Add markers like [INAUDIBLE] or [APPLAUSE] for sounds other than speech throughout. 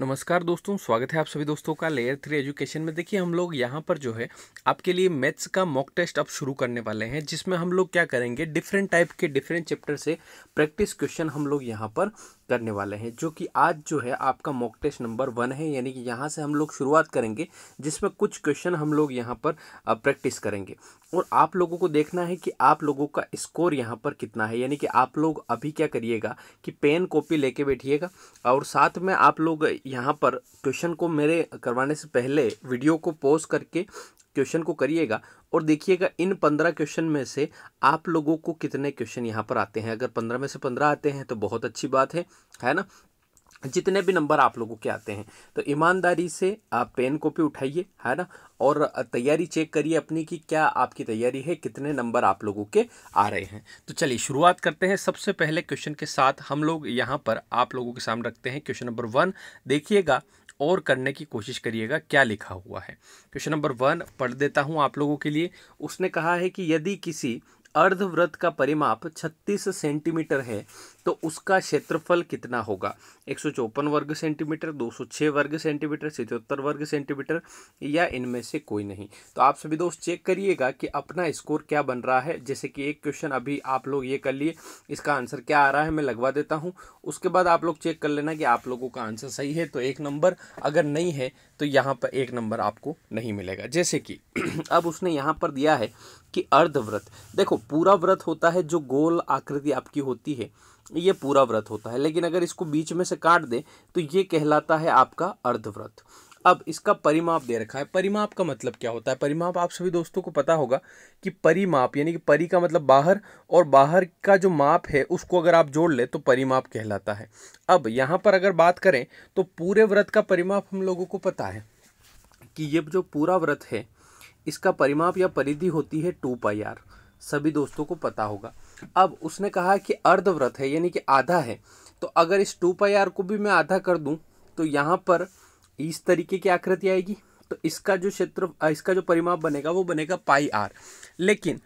नमस्कार दोस्तों स्वागत है आप सभी दोस्तों का लेयर थ्री एजुकेशन में देखिए हम लोग यहाँ पर जो है आपके लिए मैथ्स का मॉक टेस्ट अब शुरू करने वाले हैं जिसमें हम लोग क्या करेंगे डिफरेंट टाइप के डिफरेंट चैप्टर से प्रैक्टिस क्वेश्चन हम लोग यहाँ पर करने वाले हैं जो कि आज जो है आपका मॉक टेस्ट नंबर वन है यानी कि यहाँ से हम लोग शुरुआत करेंगे जिसमें कुछ क्वेश्चन हम लोग यहाँ पर प्रैक्टिस करेंगे और आप लोगों को देखना है कि आप लोगों का स्कोर यहाँ पर कितना है यानी कि आप लोग अभी क्या करिएगा कि पेन कॉपी लेके बैठिएगा और साथ में आप लोग यहाँ पर क्वेश्चन को मेरे करवाने से पहले वीडियो को पॉज करके क्वेश्चन को करिएगा और देखिएगा इन पंद्रह क्वेश्चन में से आप लोगों को कितने क्वेश्चन यहाँ पर आते हैं अगर पंद्रह में से पंद्रह आते हैं तो बहुत अच्छी बात है है ना जितने भी नंबर आप लोगों के आते हैं तो ईमानदारी से आप पेन कॉपी उठाइए है ना और तैयारी चेक करिए अपनी कि क्या आपकी तैयारी है कितने नंबर आप लोगों के आ रहे हैं तो चलिए शुरुआत करते हैं सबसे पहले क्वेश्चन के साथ हम लोग यहाँ पर आप लोगों के सामने रखते हैं क्वेश्चन नंबर वन देखिएगा और करने की कोशिश करिएगा क्या लिखा हुआ है क्वेश्चन नंबर वन पढ़ देता हूँ आप लोगों के लिए उसने कहा है कि यदि किसी अर्धव्रत का परिमाप 36 सेंटीमीटर है तो उसका क्षेत्रफल कितना होगा एक वर्ग सेंटीमीटर दो वर्ग सेंटीमीटर छिहत्तर वर्ग सेंटीमीटर या इनमें से कोई नहीं तो आप सभी दोस्त चेक करिएगा कि अपना स्कोर क्या बन रहा है जैसे कि एक क्वेश्चन अभी आप लोग ये कर लिए इसका आंसर क्या आ रहा है मैं लगवा देता हूँ उसके बाद आप लोग चेक कर लेना कि आप लोगों का आंसर सही है तो एक नंबर अगर नहीं है तो यहाँ पर एक नंबर आपको नहीं मिलेगा जैसे कि [CLEARS THROAT] अब उसने यहाँ पर दिया है कि अर्धव्रत देखो पूरा व्रत होता है जो गोल आकृति आपकी होती है ये पूरा व्रत होता है लेकिन अगर इसको बीच में से काट दें तो ये कहलाता है आपका अर्धव्रत अब इसका परिमाप दे रखा है परिमाप का मतलब क्या होता है परिमाप आप सभी दोस्तों को पता होगा कि परिमाप यानी कि परी का मतलब बाहर और बाहर का जो माप है उसको अगर आप जोड़ ले तो परिमाप कहलाता है अब यहाँ पर अगर बात करें तो पूरे व्रत का परिमाप हम लोगों को पता है कि ये जो पूरा व्रत है इसका परिमाप या परिधि होती है टू पाई आर सभी दोस्तों को पता होगा अब उसने कहा कि अर्धव्रत है यानी कि आधा है तो अगर इस टू पाई आर को भी मैं आधा कर दूं तो यहाँ पर इस तरीके की आकृति आएगी तो इसका जो क्षेत्र इसका जो परिमाप बनेगा वो बनेगा पाई आर लेकिन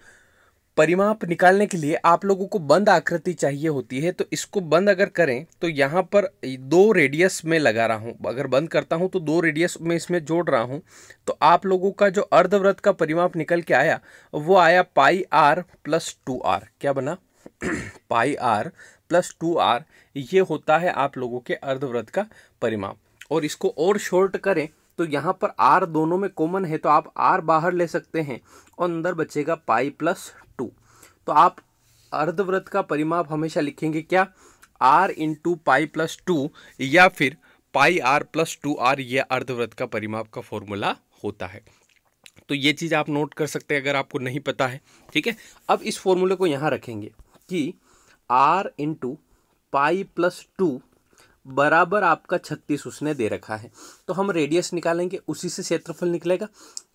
परिमाप निकालने के लिए आप लोगों को बंद आकृति चाहिए होती है तो इसको बंद अगर करें तो यहाँ पर दो रेडियस में लगा रहा हूँ अगर बंद करता हूँ तो दो रेडियस में इसमें जोड़ रहा हूँ तो आप लोगों का जो अर्धव्रत का परिमाप निकल के आया वो आया pi r plus two r क्या बना [CLEARS THROAT] pi r plus two r ये होता है आप लोगों के अर्धव्रत का परिमाप और इसको और शॉर्ट करें तो यहाँ पर आर दोनों में कॉमन है तो आप आर बाहर ले सकते हैं और अंदर बचेगा पाई प्लस टू तो आप अर्धव्रत का परिमाप हमेशा लिखेंगे क्या r into pi plus two या फिर pi r plus two r यह अर्धव्रत का परिमाप का फॉर्मूला होता है तो ये चीज़ आप नोट कर सकते हैं अगर आपको नहीं पता है ठीक है अब इस फॉर्मूले को यहाँ रखेंगे कि r into pi plus two बराबर आपका छत्तीस उसने दे रखा है तो हम रेडियस निकालेंगे उसी से क्षेत्रफल निकलेगा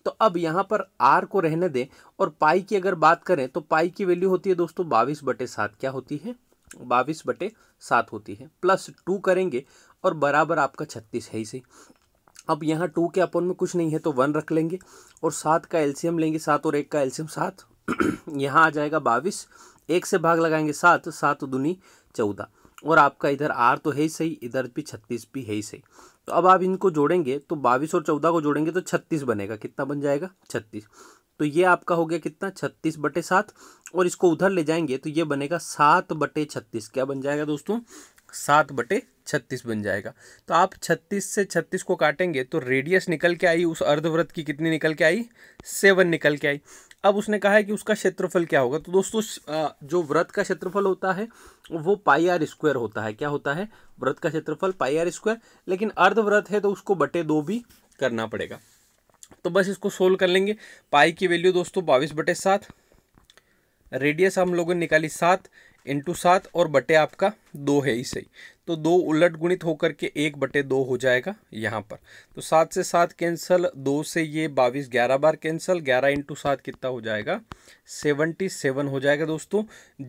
तो अब यहाँ पर आर को रहने दें और पाई की अगर बात करें तो पाई की वैल्यू होती है दोस्तों बाईस बटे सात क्या होती है बाविस बटे सात होती है प्लस टू करेंगे और बराबर आपका छत्तीस है ही सही अब यहाँ टू के अपन में कुछ नहीं है तो वन रख लेंगे और सात का एल्शियम लेंगे सात और एक का एल्शियम सात [CLEARS THROAT] यहाँ आ जाएगा बाईस एक से भाग लगाएंगे सात सात दुनी चौदह और आपका इधर आर तो है ही सही इधर भी छत्तीस भी है ही सही तो अब आप इनको जोड़ेंगे तो बाईस और चौदह को जोड़ेंगे तो छत्तीस बनेगा कितना बन जाएगा छत्तीस तो ये आपका हो गया कितना छत्तीस बटे सात और इसको उधर ले जाएंगे तो ये बनेगा सात बटे छत्तीस क्या बन जाएगा दोस्तों सात बटे छत्तीस बन जाएगा तो आप छत्तीस से छत्तीस को काटेंगे तो रेडियस निकल के आई उस अर्धव्रत की कितनी निकल के आई सेवन निकल के आई अब उसने कहा है कि उसका क्षेत्रफल क्या होगा तो दोस्तों जो व्रत का क्षेत्रफल होता है वो पाई आर स्क्वायर होता है क्या होता है व्रत का क्षेत्रफल पाई आर स्क्वायर लेकिन अर्धव्रत है तो उसको बटे दो भी करना पड़ेगा तो बस इसको सोल्व कर लेंगे पाई की वैल्यू दोस्तों बाईस बटे सात रेडियस हम लोगों ने निकाली सात इंटू सात और बटे आपका दो है ही सही तो दो उलट गुणित होकर के एक बटे दो हो जाएगा यहाँ पर तो सात से सात कैंसिल दो से ये बाईस ग्यारह बार कैंसिल ग्यारह इंटू सात कितना हो जाएगा सेवनटी सेवन हो जाएगा दोस्तों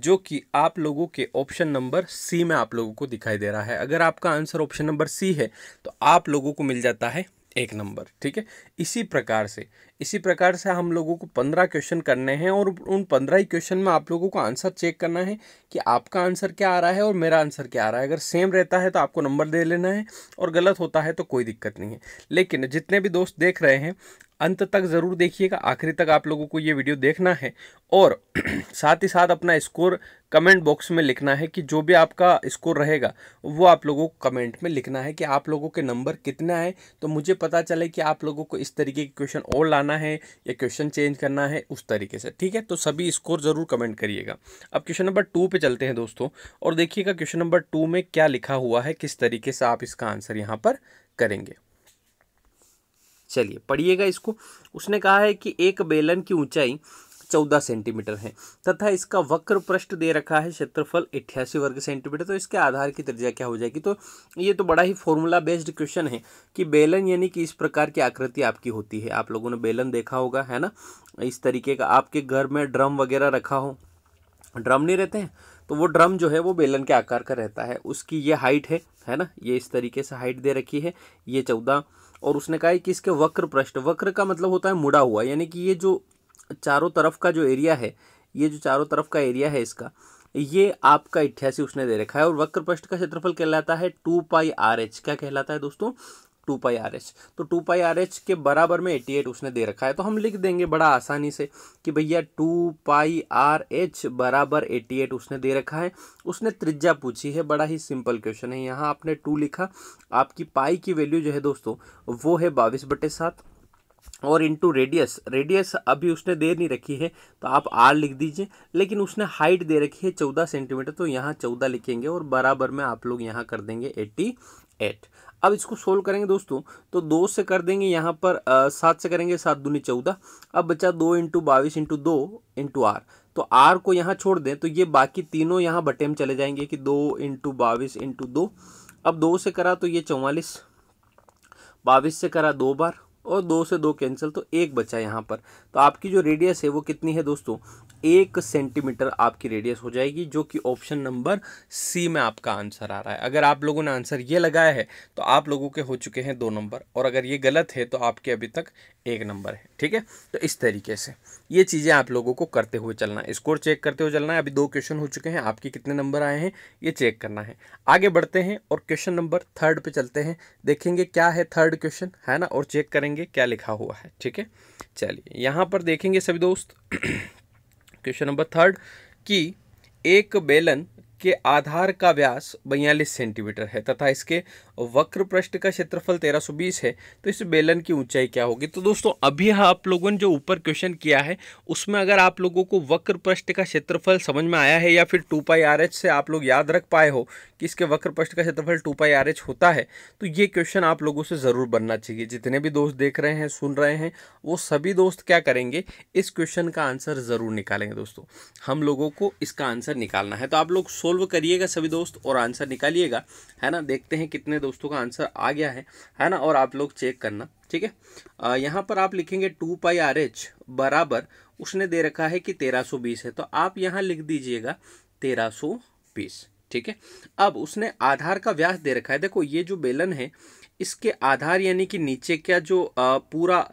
जो कि आप लोगों के ऑप्शन नंबर सी में आप लोगों को दिखाई दे रहा है अगर आपका आंसर ऑप्शन नंबर सी है तो आप लोगों को मिल जाता है एक नंबर ठीक है इसी प्रकार से इसी प्रकार से हम लोगों को पंद्रह क्वेश्चन करने हैं और उन पंद्रह ही क्वेश्चन में आप लोगों को आंसर चेक करना है कि आपका आंसर क्या आ रहा है और मेरा आंसर क्या आ रहा है अगर सेम रहता है तो आपको नंबर दे लेना है और गलत होता है तो कोई दिक्कत नहीं है लेकिन जितने भी दोस्त देख रहे हैं अंत तक ज़रूर देखिएगा आखिरी तक आप लोगों को ये वीडियो देखना है और [CLEARS THROAT] साथ ही साथ अपना स्कोर कमेंट बॉक्स में लिखना है कि जो भी आपका स्कोर रहेगा वो आप लोगों को कमेंट में लिखना है कि आप लोगों के नंबर कितना है तो मुझे पता चले कि आप लोगों को इस तरीके के क्वेश्चन और लाना है या क्वेश्चन चेंज करना है उस तरीके से ठीक है तो सभी स्कोर ज़रूर कमेंट करिएगा अब क्वेश्चन नंबर टू पर चलते हैं दोस्तों और देखिएगा क्वेश्चन नंबर टू में क्या लिखा हुआ है किस तरीके से आप इसका आंसर यहाँ पर करेंगे चलिए पढ़िएगा इसको उसने कहा है कि एक बेलन की ऊंचाई चौदह सेंटीमीटर है तथा इसका वक्र पृष्ठ दे रखा है क्षेत्रफल अठासी वर्ग सेंटीमीटर तो इसके आधार की त्रिज्या क्या हो जाएगी तो ये तो बड़ा ही फॉर्मूला बेस्ड क्वेश्चन है कि बेलन यानी कि इस प्रकार की आकृति आपकी होती है आप लोगों ने बेलन देखा होगा है ना इस तरीके का आपके घर में ड्रम वगैरह रखा हो ड्रम नहीं रहते हैं तो वो ड्रम जो है वो बेलन के आकार का रहता है उसकी ये हाइट है है ना ये इस तरीके से हाइट दे रखी है ये चौदह और उसने कहा है कि इसके वक्र पृष्ठ वक्र का मतलब होता है मुड़ा हुआ यानी कि ये जो चारों तरफ का जो एरिया है ये जो चारों तरफ का एरिया है इसका ये आपका अट्ठासी उसने दे रखा है और वक्र पृष्ठ का क्षेत्रफल कहलाता है टू पाई आर एच क्या कहलाता है दोस्तों टू पाई आर एच तो टू पाई आर एच के बराबर में एटी एट उसने दे रखा है तो हम लिख देंगे बड़ा आसानी से कि भैया टू पाई आर एच बराबर एटी एट उसने दे रखा है उसने त्रिज्या पूछी है बड़ा ही सिंपल क्वेश्चन है यहाँ आपने टू लिखा आपकी पाई की वैल्यू जो है दोस्तों वो है बाईस बटे सात और इनटू रेडियस रेडियस अभी उसने दे नहीं रखी है तो आप आर लिख दीजिए लेकिन उसने हाइट दे रखी है चौदह सेंटीमीटर तो यहाँ चौदह लिखेंगे और बराबर में आप लोग यहाँ कर देंगे एट्टी एट अब इसको सोल्व करेंगे दोस्तों तो दो से कर देंगे यहाँ पर सात से करेंगे सात दूनी चौदह अब बचा दो इंटू बाईस इंटू दो इंटू आर तो आर को यहाँ छोड़ दें तो ये बाकी तीनों यहाँ बटे में चले जाएंगे कि दो इंटू बाईस इंटू दो अब दो से करा तो ये चौवालीस बाईस से करा दो बार और दो से दो कैंसिल तो एक बचा यहाँ पर तो आपकी जो रेडियस है वो कितनी है दोस्तों एक सेंटीमीटर आपकी रेडियस हो जाएगी जो कि ऑप्शन नंबर सी में आपका आंसर आ रहा है अगर आप लोगों ने आंसर ये लगाया है तो आप लोगों के हो चुके हैं दो नंबर और अगर ये गलत है तो आपके अभी तक एक नंबर है ठीक है तो इस तरीके से ये चीज़ें आप लोगों को करते हुए चलना है स्कोर चेक करते हुए चलना है अभी दो क्वेश्चन हो चुके हैं आपके कितने नंबर आए हैं ये चेक करना है आगे बढ़ते हैं और क्वेश्चन नंबर थर्ड पे चलते हैं देखेंगे क्या है थर्ड क्वेश्चन है ना और चेक करेंगे क्या लिखा हुआ है ठीक है चलिए यहाँ पर देखेंगे सभी दोस्त [CLEARS THROAT] क्वेश्चन नंबर थर्ड कि एक बेलन के आधार का व्यास बयालीस सेंटीमीटर है तथा इसके और वक्र पृष्ठ का क्षेत्रफल 1320 है तो इस बेलन की ऊंचाई क्या होगी तो दोस्तों अभी हाँ आप लोगों ने जो ऊपर क्वेश्चन किया है उसमें अगर आप लोगों को वक्र पृष्ठ का क्षेत्रफल समझ में आया है या फिर टू पाई आर एच से आप लोग याद रख पाए हो कि इसके वक्र पृष्ठ का क्षेत्रफल टू पाई आर एच होता है तो ये क्वेश्चन आप लोगों से ज़रूर बनना चाहिए जितने भी दोस्त देख रहे हैं सुन रहे हैं वो सभी दोस्त क्या करेंगे इस क्वेश्चन का आंसर ज़रूर निकालेंगे दोस्तों हम लोगों को इसका आंसर निकालना है तो आप लोग सोल्व करिएगा सभी दोस्त और आंसर निकालिएगा है ना देखते हैं कितने दोस्तों का आंसर आ गया है है ना और आप लोग चेक करना ठीक है यहाँ पर आप लिखेंगे टू पाई आर एच बराबर उसने दे रखा है कि तेरह सौ बीस है तो आप यहाँ लिख दीजिएगा तेरह सौ बीस ठीक है अब उसने आधार का व्यास दे रखा है देखो ये जो बेलन है इसके आधार यानी कि नीचे का जो पूरा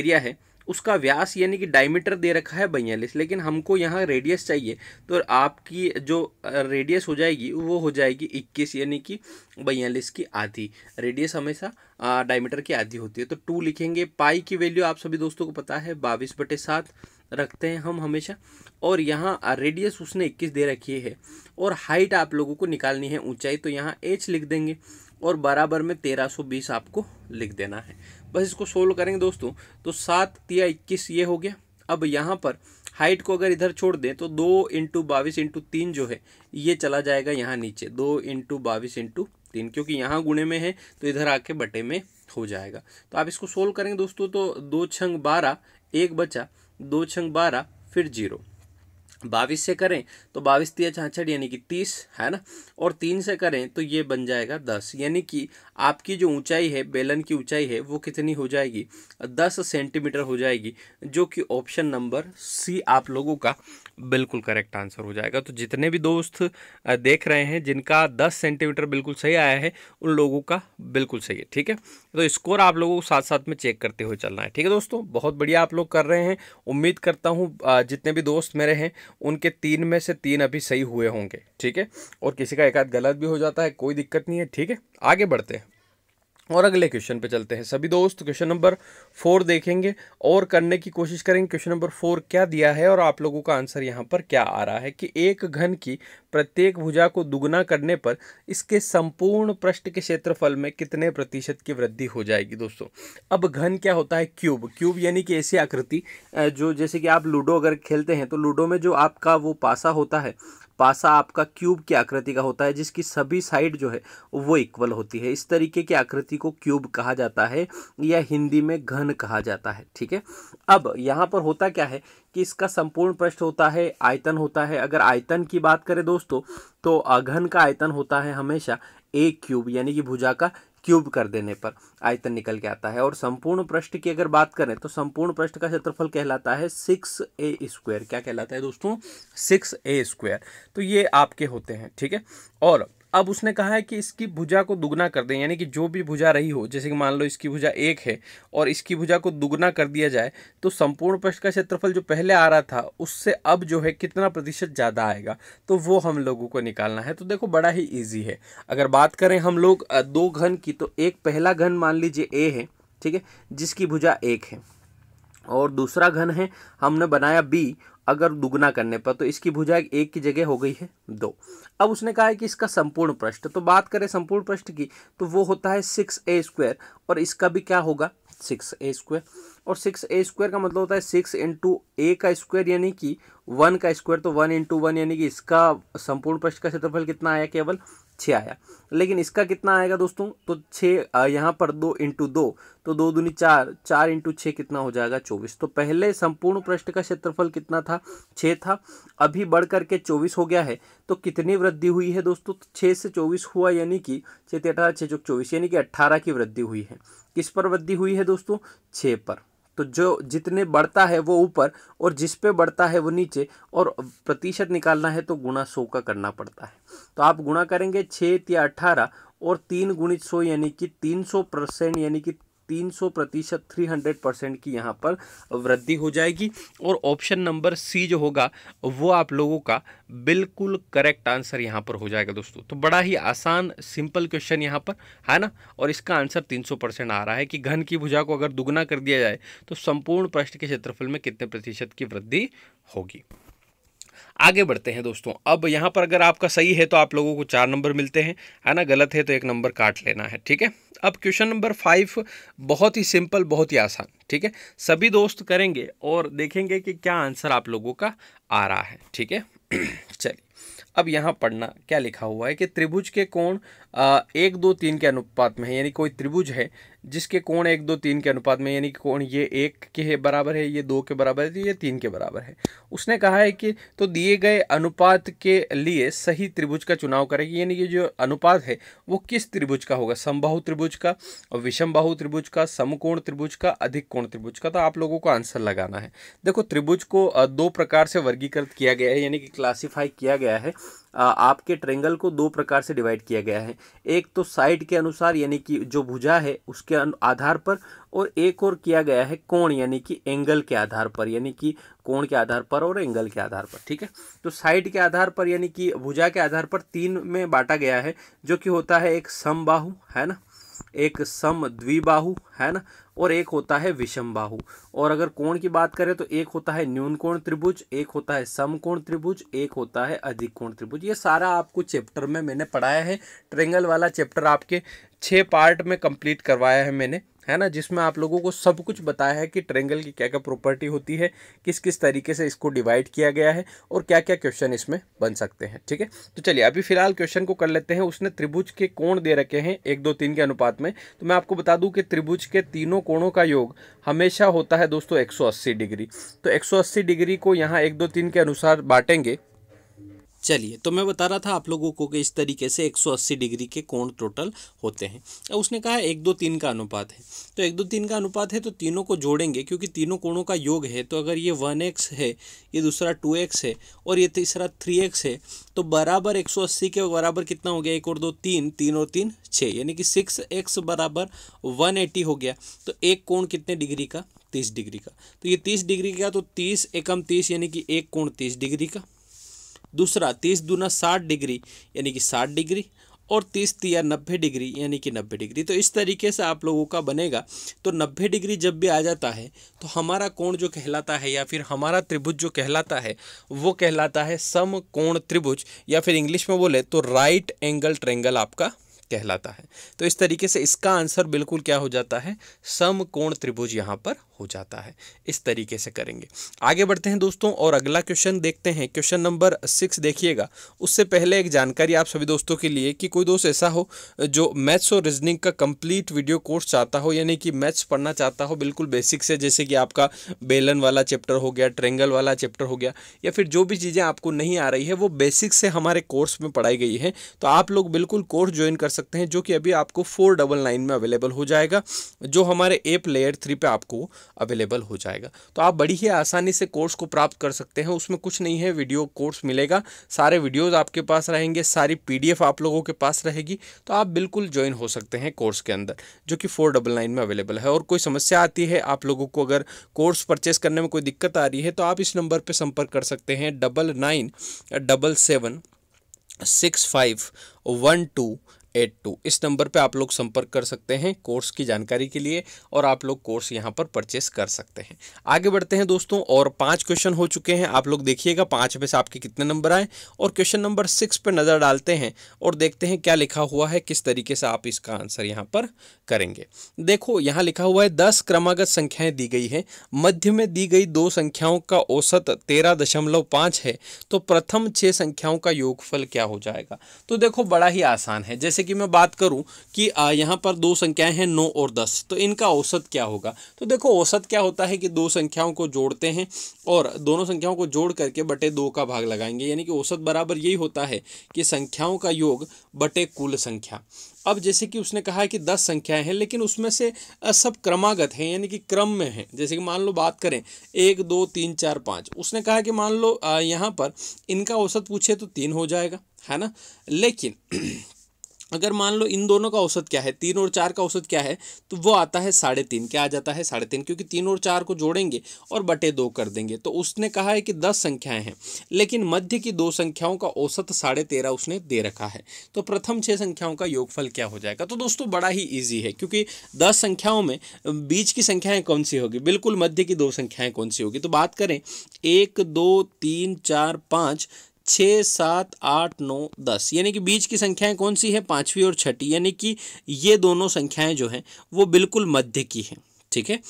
एरिया है उसका व्यास यानी कि डायमीटर दे रखा है बयालीस लेकिन हमको यहाँ रेडियस चाहिए तो आपकी जो रेडियस हो जाएगी वो हो जाएगी इक्कीस यानी कि बयालीस की आधी रेडियस हमेशा डायमीटर की आधी होती है तो टू लिखेंगे पाई की वैल्यू आप सभी दोस्तों को पता है बाईस बटे सात रखते हैं हम हमेशा और यहाँ रेडियस उसने इक्कीस दे रखी है और हाइट आप लोगों को निकालनी है ऊंचाई तो यहाँ एच लिख देंगे और बराबर में तेरह सौ बीस आपको लिख देना है बस इसको सोल्व करेंगे दोस्तों तो सात तिया इक्कीस ये हो गया अब यहाँ पर हाइट को अगर इधर छोड़ दें तो दो इंटू बाईस इंटू तीन जो है ये चला जाएगा यहाँ नीचे दो इंटू बाईस इंटू तीन क्योंकि यहाँ गुणे में है तो इधर आके बटे में हो जाएगा तो आप इसको सोल्व करेंगे दोस्तों तो दो छंग बारह एक बचा दो छंग बारह फिर जीरो बाईस से करें तो बाईस तिया छाछठ यानी कि तीस है ना और तीन से करें तो ये बन जाएगा दस यानी कि आपकी जो ऊंचाई है बेलन की ऊंचाई है वो कितनी हो जाएगी दस सेंटीमीटर हो जाएगी जो कि ऑप्शन नंबर सी आप लोगों का बिल्कुल करेक्ट आंसर हो जाएगा तो जितने भी दोस्त देख रहे हैं जिनका दस सेंटीमीटर बिल्कुल सही आया है उन लोगों का बिल्कुल सही है ठीक है तो स्कोर आप लोगों को साथ साथ में चेक करते हुए चलना है ठीक है दोस्तों बहुत बढ़िया आप लोग कर रहे हैं उम्मीद करता हूँ जितने भी दोस्त मेरे हैं उनके तीन में से तीन अभी सही हुए होंगे ठीक है और किसी का एक गलत भी हो जाता है कोई दिक्कत नहीं है ठीक है आगे बढ़ते हैं और अगले क्वेश्चन पे चलते हैं सभी दोस्त क्वेश्चन नंबर फोर देखेंगे और करने की कोशिश करेंगे क्वेश्चन नंबर फोर क्या दिया है और आप लोगों का आंसर यहाँ पर क्या आ रहा है कि एक घन की प्रत्येक भुजा को दुगना करने पर इसके संपूर्ण पृष्ठ के क्षेत्रफल में कितने प्रतिशत की वृद्धि हो जाएगी दोस्तों अब घन क्या होता है क्यूब क्यूब यानी कि ऐसी आकृति जो जैसे कि आप लूडो अगर खेलते हैं तो लूडो में जो आपका वो पासा होता है पासा आपका क्यूब की आकृति का होता है जिसकी सभी साइड जो है वो इक्वल होती है इस तरीके की आकृति को क्यूब कहा जाता है या हिंदी में घन कहा जाता है ठीक है अब यहाँ पर होता क्या है कि इसका संपूर्ण पृष्ठ होता है आयतन होता है अगर आयतन की बात करें दोस्तों तो अघन का आयतन होता है हमेशा एक क्यूब यानी कि भुजा का क्यूब कर देने पर आयतन निकल के आता है और संपूर्ण पृष्ठ की अगर बात करें तो संपूर्ण पृष्ठ का क्षेत्रफल कहलाता है सिक्स ए स्क्वायर क्या कहलाता है दोस्तों सिक्स ए स्क्वायर तो ये आपके होते हैं ठीक है और अब उसने कहा है कि इसकी भुजा को दुगना कर दें यानी कि जो भी भुजा रही हो जैसे कि मान लो इसकी भुजा एक है और इसकी भुजा को दुगना कर दिया जाए तो संपूर्ण पृष्ठ का क्षेत्रफल जो पहले आ रहा था उससे अब जो है कितना प्रतिशत ज़्यादा आएगा तो वो हम लोगों को निकालना है तो देखो बड़ा ही ईजी है अगर बात करें हम लोग दो घन की तो एक पहला घन मान लीजिए ए है ठीक है जिसकी भुजा एक है और दूसरा घन है हमने बनाया बी अगर दुगना करने पर तो इसकी भुजा एक की जगह हो गई है दो अब उसने कहा है कि इसका संपूर्ण पृष्ठ तो बात करें संपूर्ण पृष्ठ की तो वो होता है सिक्स ए स्क्वायर और इसका भी क्या होगा सिक्स ए स्क्वायर और सिक्स ए स्क्वायर का मतलब होता है सिक्स इंटू ए का स्क्वायर यानी कि वन का स्क्वायर तो वन इंटू वन यानी कि इसका संपूर्ण पृष्ठ का क्षेत्रफल कितना आया केवल छः आया लेकिन इसका कितना आएगा दोस्तों तो छः यहाँ पर दो इंटू दो तो दो दूनी चार चार इंटू छः कितना हो जाएगा चौबीस तो पहले संपूर्ण पृष्ठ का क्षेत्रफल कितना था छः था अभी बढ़ करके चौबीस हो गया है तो कितनी वृद्धि हुई है दोस्तों तो छः से चौबीस हुआ यानी कि छः अठारह छः चौक चौबीस यानी कि अट्ठारह की वृद्धि हुई है किस पर वृद्धि हुई है दोस्तों छः पर तो जो जितने बढ़ता है वो ऊपर और जिस पे बढ़ता है वो नीचे और प्रतिशत निकालना है तो गुणा सौ का करना पड़ता है तो आप गुणा करेंगे छः या अट्ठारह और तीन गुणित सौ यानी कि तीन सौ परसेंट यानी कि 300 प्रतिशत थ्री हंड्रेड परसेंट की यहाँ पर वृद्धि हो जाएगी और ऑप्शन नंबर सी जो होगा वो आप लोगों का बिल्कुल करेक्ट आंसर यहाँ पर हो जाएगा दोस्तों तो बड़ा ही आसान सिंपल क्वेश्चन यहाँ पर है ना और इसका आंसर 300 परसेंट आ रहा है कि घन की भुजा को अगर दुगना कर दिया जाए तो संपूर्ण प्रश्न के क्षेत्रफल में कितने प्रतिशत की वृद्धि होगी आगे बढ़ते हैं दोस्तों अब यहाँ पर अगर आपका सही है तो आप लोगों को चार नंबर मिलते हैं है ना गलत है तो एक नंबर काट लेना है ठीक है अब क्वेश्चन नंबर फाइव बहुत ही सिंपल बहुत ही आसान ठीक है सभी दोस्त करेंगे और देखेंगे कि क्या आंसर आप लोगों का आ रहा है ठीक है [CLEARS THROAT] चलिए अब यहाँ पढ़ना क्या लिखा हुआ है कि त्रिभुज के कोण एक दो तीन के अनुपात में है यानी कोई त्रिभुज है जिसके कोण एक दो तीन के अनुपात में यानी कि कोण ये एक के है बराबर है ये दो के बराबर है तो ये तीन के बराबर है उसने कहा है कि तो दिए गए अनुपात के लिए सही त्रिभुज का चुनाव करेगी यानी कि जो अनुपात है वो किस त्रिभुज का होगा समबाहु त्रिभुज का विषम बाहु त्रिभुज का समकोण त्रिभुज का अधिक कोण त्रिभुज का तो आप लोगों को आंसर लगाना है देखो त्रिभुज को दो प्रकार से वर्गीकृत किया गया है यानी कि क्लासीफाई किया गया है आपके ट्रेंगल को दो प्रकार से डिवाइड किया गया है एक तो साइड के अनुसार यानी कि जो भुजा है उसके आधार पर और एक और किया गया है कोण यानी कि एंगल के आधार पर यानी कि कोण के आधार पर और एंगल के आधार पर ठीक है तो साइड के आधार पर यानी कि भुजा के आधार पर तीन में बांटा गया है जो कि होता है एक समबाहु है ना एक सम द्विबाहु है ना और एक होता है विषम बाहु और अगर कोण की बात करें तो एक होता है न्यून कोण त्रिभुज एक होता है सम कोण त्रिभुज एक होता है अधिक कोण त्रिभुज ये सारा आपको चैप्टर में मैंने पढ़ाया है ट्रेंगल वाला चैप्टर आपके छः पार्ट में कंप्लीट करवाया है मैंने है ना जिसमें आप लोगों को सब कुछ बताया है कि ट्रेंगल की क्या क्या प्रॉपर्टी होती है किस किस तरीके से इसको डिवाइड किया गया है और क्या क्या क्वेश्चन इसमें बन सकते हैं ठीक है तो चलिए अभी फिलहाल क्वेश्चन को कर लेते हैं उसने त्रिभुज के कोण दे रखे हैं एक दो तीन के अनुपात में तो मैं आपको बता दूँ कि त्रिभुज के तीनों कोणों का योग हमेशा होता है दोस्तों एक डिग्री तो एक डिग्री को यहाँ एक दो तीन के अनुसार बांटेंगे चलिए तो मैं बता रहा था आप लोगों को कि इस तरीके से 180 डिग्री के कोण टोटल होते हैं अब उसने कहा एक दो तीन का अनुपात है तो एक दो तीन का अनुपात है तो तीनों को जोड़ेंगे क्योंकि तीनों कोणों का योग है तो अगर ये वन एक्स है ये दूसरा टू एक्स है और ये तीसरा थ्री एक्स है तो बराबर एक सौ अस्सी के बराबर कितना हो गया एक और दो तीन तीन और तीन छः यानी कि सिक्स एक्स बराबर वन एटी हो गया तो एक कोण कितने डिग्री का तीस डिग्री का तो ये तीस डिग्री का तो तीस एकम तीस यानी कि एक कोण तीस डिग्री का दूसरा तीस दूना साठ डिग्री यानी कि साठ डिग्री और तीस तिया नब्बे डिग्री यानी कि नब्बे डिग्री तो इस तरीके से आप लोगों का बनेगा तो नब्बे डिग्री जब भी आ जाता है तो हमारा कोण जो कहलाता है या फिर हमारा त्रिभुज जो कहलाता है वो कहलाता है सम कोण त्रिभुज या फिर इंग्लिश में बोले तो राइट एंगल ट्रेंगल आपका कहलाता है तो इस तरीके से इसका आंसर बिल्कुल क्या हो जाता है समकोण त्रिभुज यहाँ पर हो जाता है इस तरीके से करेंगे आगे बढ़ते हैं दोस्तों और अगला क्वेश्चन देखते हैं क्वेश्चन नंबर सिक्स देखिएगा उससे पहले एक जानकारी आप सभी दोस्तों के लिए कि कोई दोस्त ऐसा हो जो मैथ्स और रीजनिंग का कंप्लीट वीडियो कोर्स चाहता हो यानी कि मैथ्स पढ़ना चाहता हो बिल्कुल बेसिक से जैसे कि आपका बेलन वाला चैप्टर हो गया ट्रेंगल वाला चैप्टर हो गया या फिर जो भी चीज़ें आपको नहीं आ रही है वो बेसिक से हमारे कोर्स में पढ़ाई गई है तो आप लोग बिल्कुल कोर्स ज्वाइन कर सकते हैं जो कि अभी आपको फोर डबल नाइन में अवेलेबल हो जाएगा जो हमारे एप लेयर थ्री पे आपको अवेलेबल हो जाएगा तो आप बड़ी ही आसानी से कोर्स को प्राप्त कर सकते हैं उसमें कुछ नहीं है वीडियो कोर्स मिलेगा सारे वीडियोज़ आपके पास रहेंगे सारी पी आप लोगों के पास रहेगी तो आप बिल्कुल ज्वाइन हो सकते हैं कोर्स के अंदर जो कि फोर डबल नाइन में अवेलेबल है और कोई समस्या आती है आप लोगों को अगर कोर्स परचेस करने में कोई दिक्कत आ रही है तो आप इस नंबर पर संपर्क कर सकते हैं double nine double seven six five one two eight two इस नंबर पे आप लोग संपर्क कर सकते हैं कोर्स की जानकारी के लिए और आप लोग कोर्स यहाँ पर परचेस कर सकते हैं आगे बढ़ते हैं दोस्तों और पांच क्वेश्चन हो चुके हैं आप लोग देखिएगा पांच में से आपके कितने नंबर आए और क्वेश्चन नंबर सिक्स पे नज़र डालते हैं और देखते हैं क्या लिखा हुआ है किस तरीके से आप इसका आंसर यहाँ पर करेंगे देखो यहाँ लिखा हुआ है दस क्रमागत संख्याएँ दी गई हैं मध्य में दी गई दो संख्याओं का औसत तेरह दशमलव है तो प्रथम छः संख्याओं का योगफल क्या हो जाएगा तो देखो बड़ा ही आसान है जैसे कि मैं बात करूं कि यहाँ पर दो संख्याएं हैं नौ और दस तो इनका औसत क्या होगा तो देखो औसत क्या होता है कि दो संख्याओं को जोड़ते हैं और दोनों संख्याओं को जोड़ करके बटे दो का भाग लगाएंगे यानी कि औसत बराबर यही होता है कि संख्याओं का योग बटे कुल संख्या अब जैसे कि उसने कहा है कि दस संख्याएं हैं लेकिन उसमें से सब क्रमागत हैं यानी कि क्रम में हैं जैसे कि मान लो बात करें एक दो तीन चार पाँच उसने कहा कि मान लो यहाँ पर इनका औसत पूछे तो तीन हो जाएगा है ना लेकिन अगर मान लो इन दोनों का औसत क्या है तीन और चार का औसत क्या है तो वो आता है साढ़े तीन क्या आ जाता है साढ़े तीन क्योंकि तीन और चार को जोड़ेंगे और बटे दो कर देंगे तो उसने कहा है कि दस संख्याएं हैं लेकिन मध्य की दो संख्याओं का औसत साढ़े तेरह उसने दे रखा है तो प्रथम छः संख्याओं का योगफल क्या हो जाएगा तो दोस्तों बड़ा ही ईजी है क्योंकि दस संख्याओं में बीच की संख्याएँ कौन सी होगी बिल्कुल मध्य की दो संख्याएँ कौन सी होगी तो बात करें एक दो तीन चार पाँच छः सात आठ नौ दस यानी कि बीच की संख्याएं कौन सी हैं पाँचवीं और छठी यानी कि ये दोनों संख्याएं जो हैं वो बिल्कुल मध्य की हैं ठीक है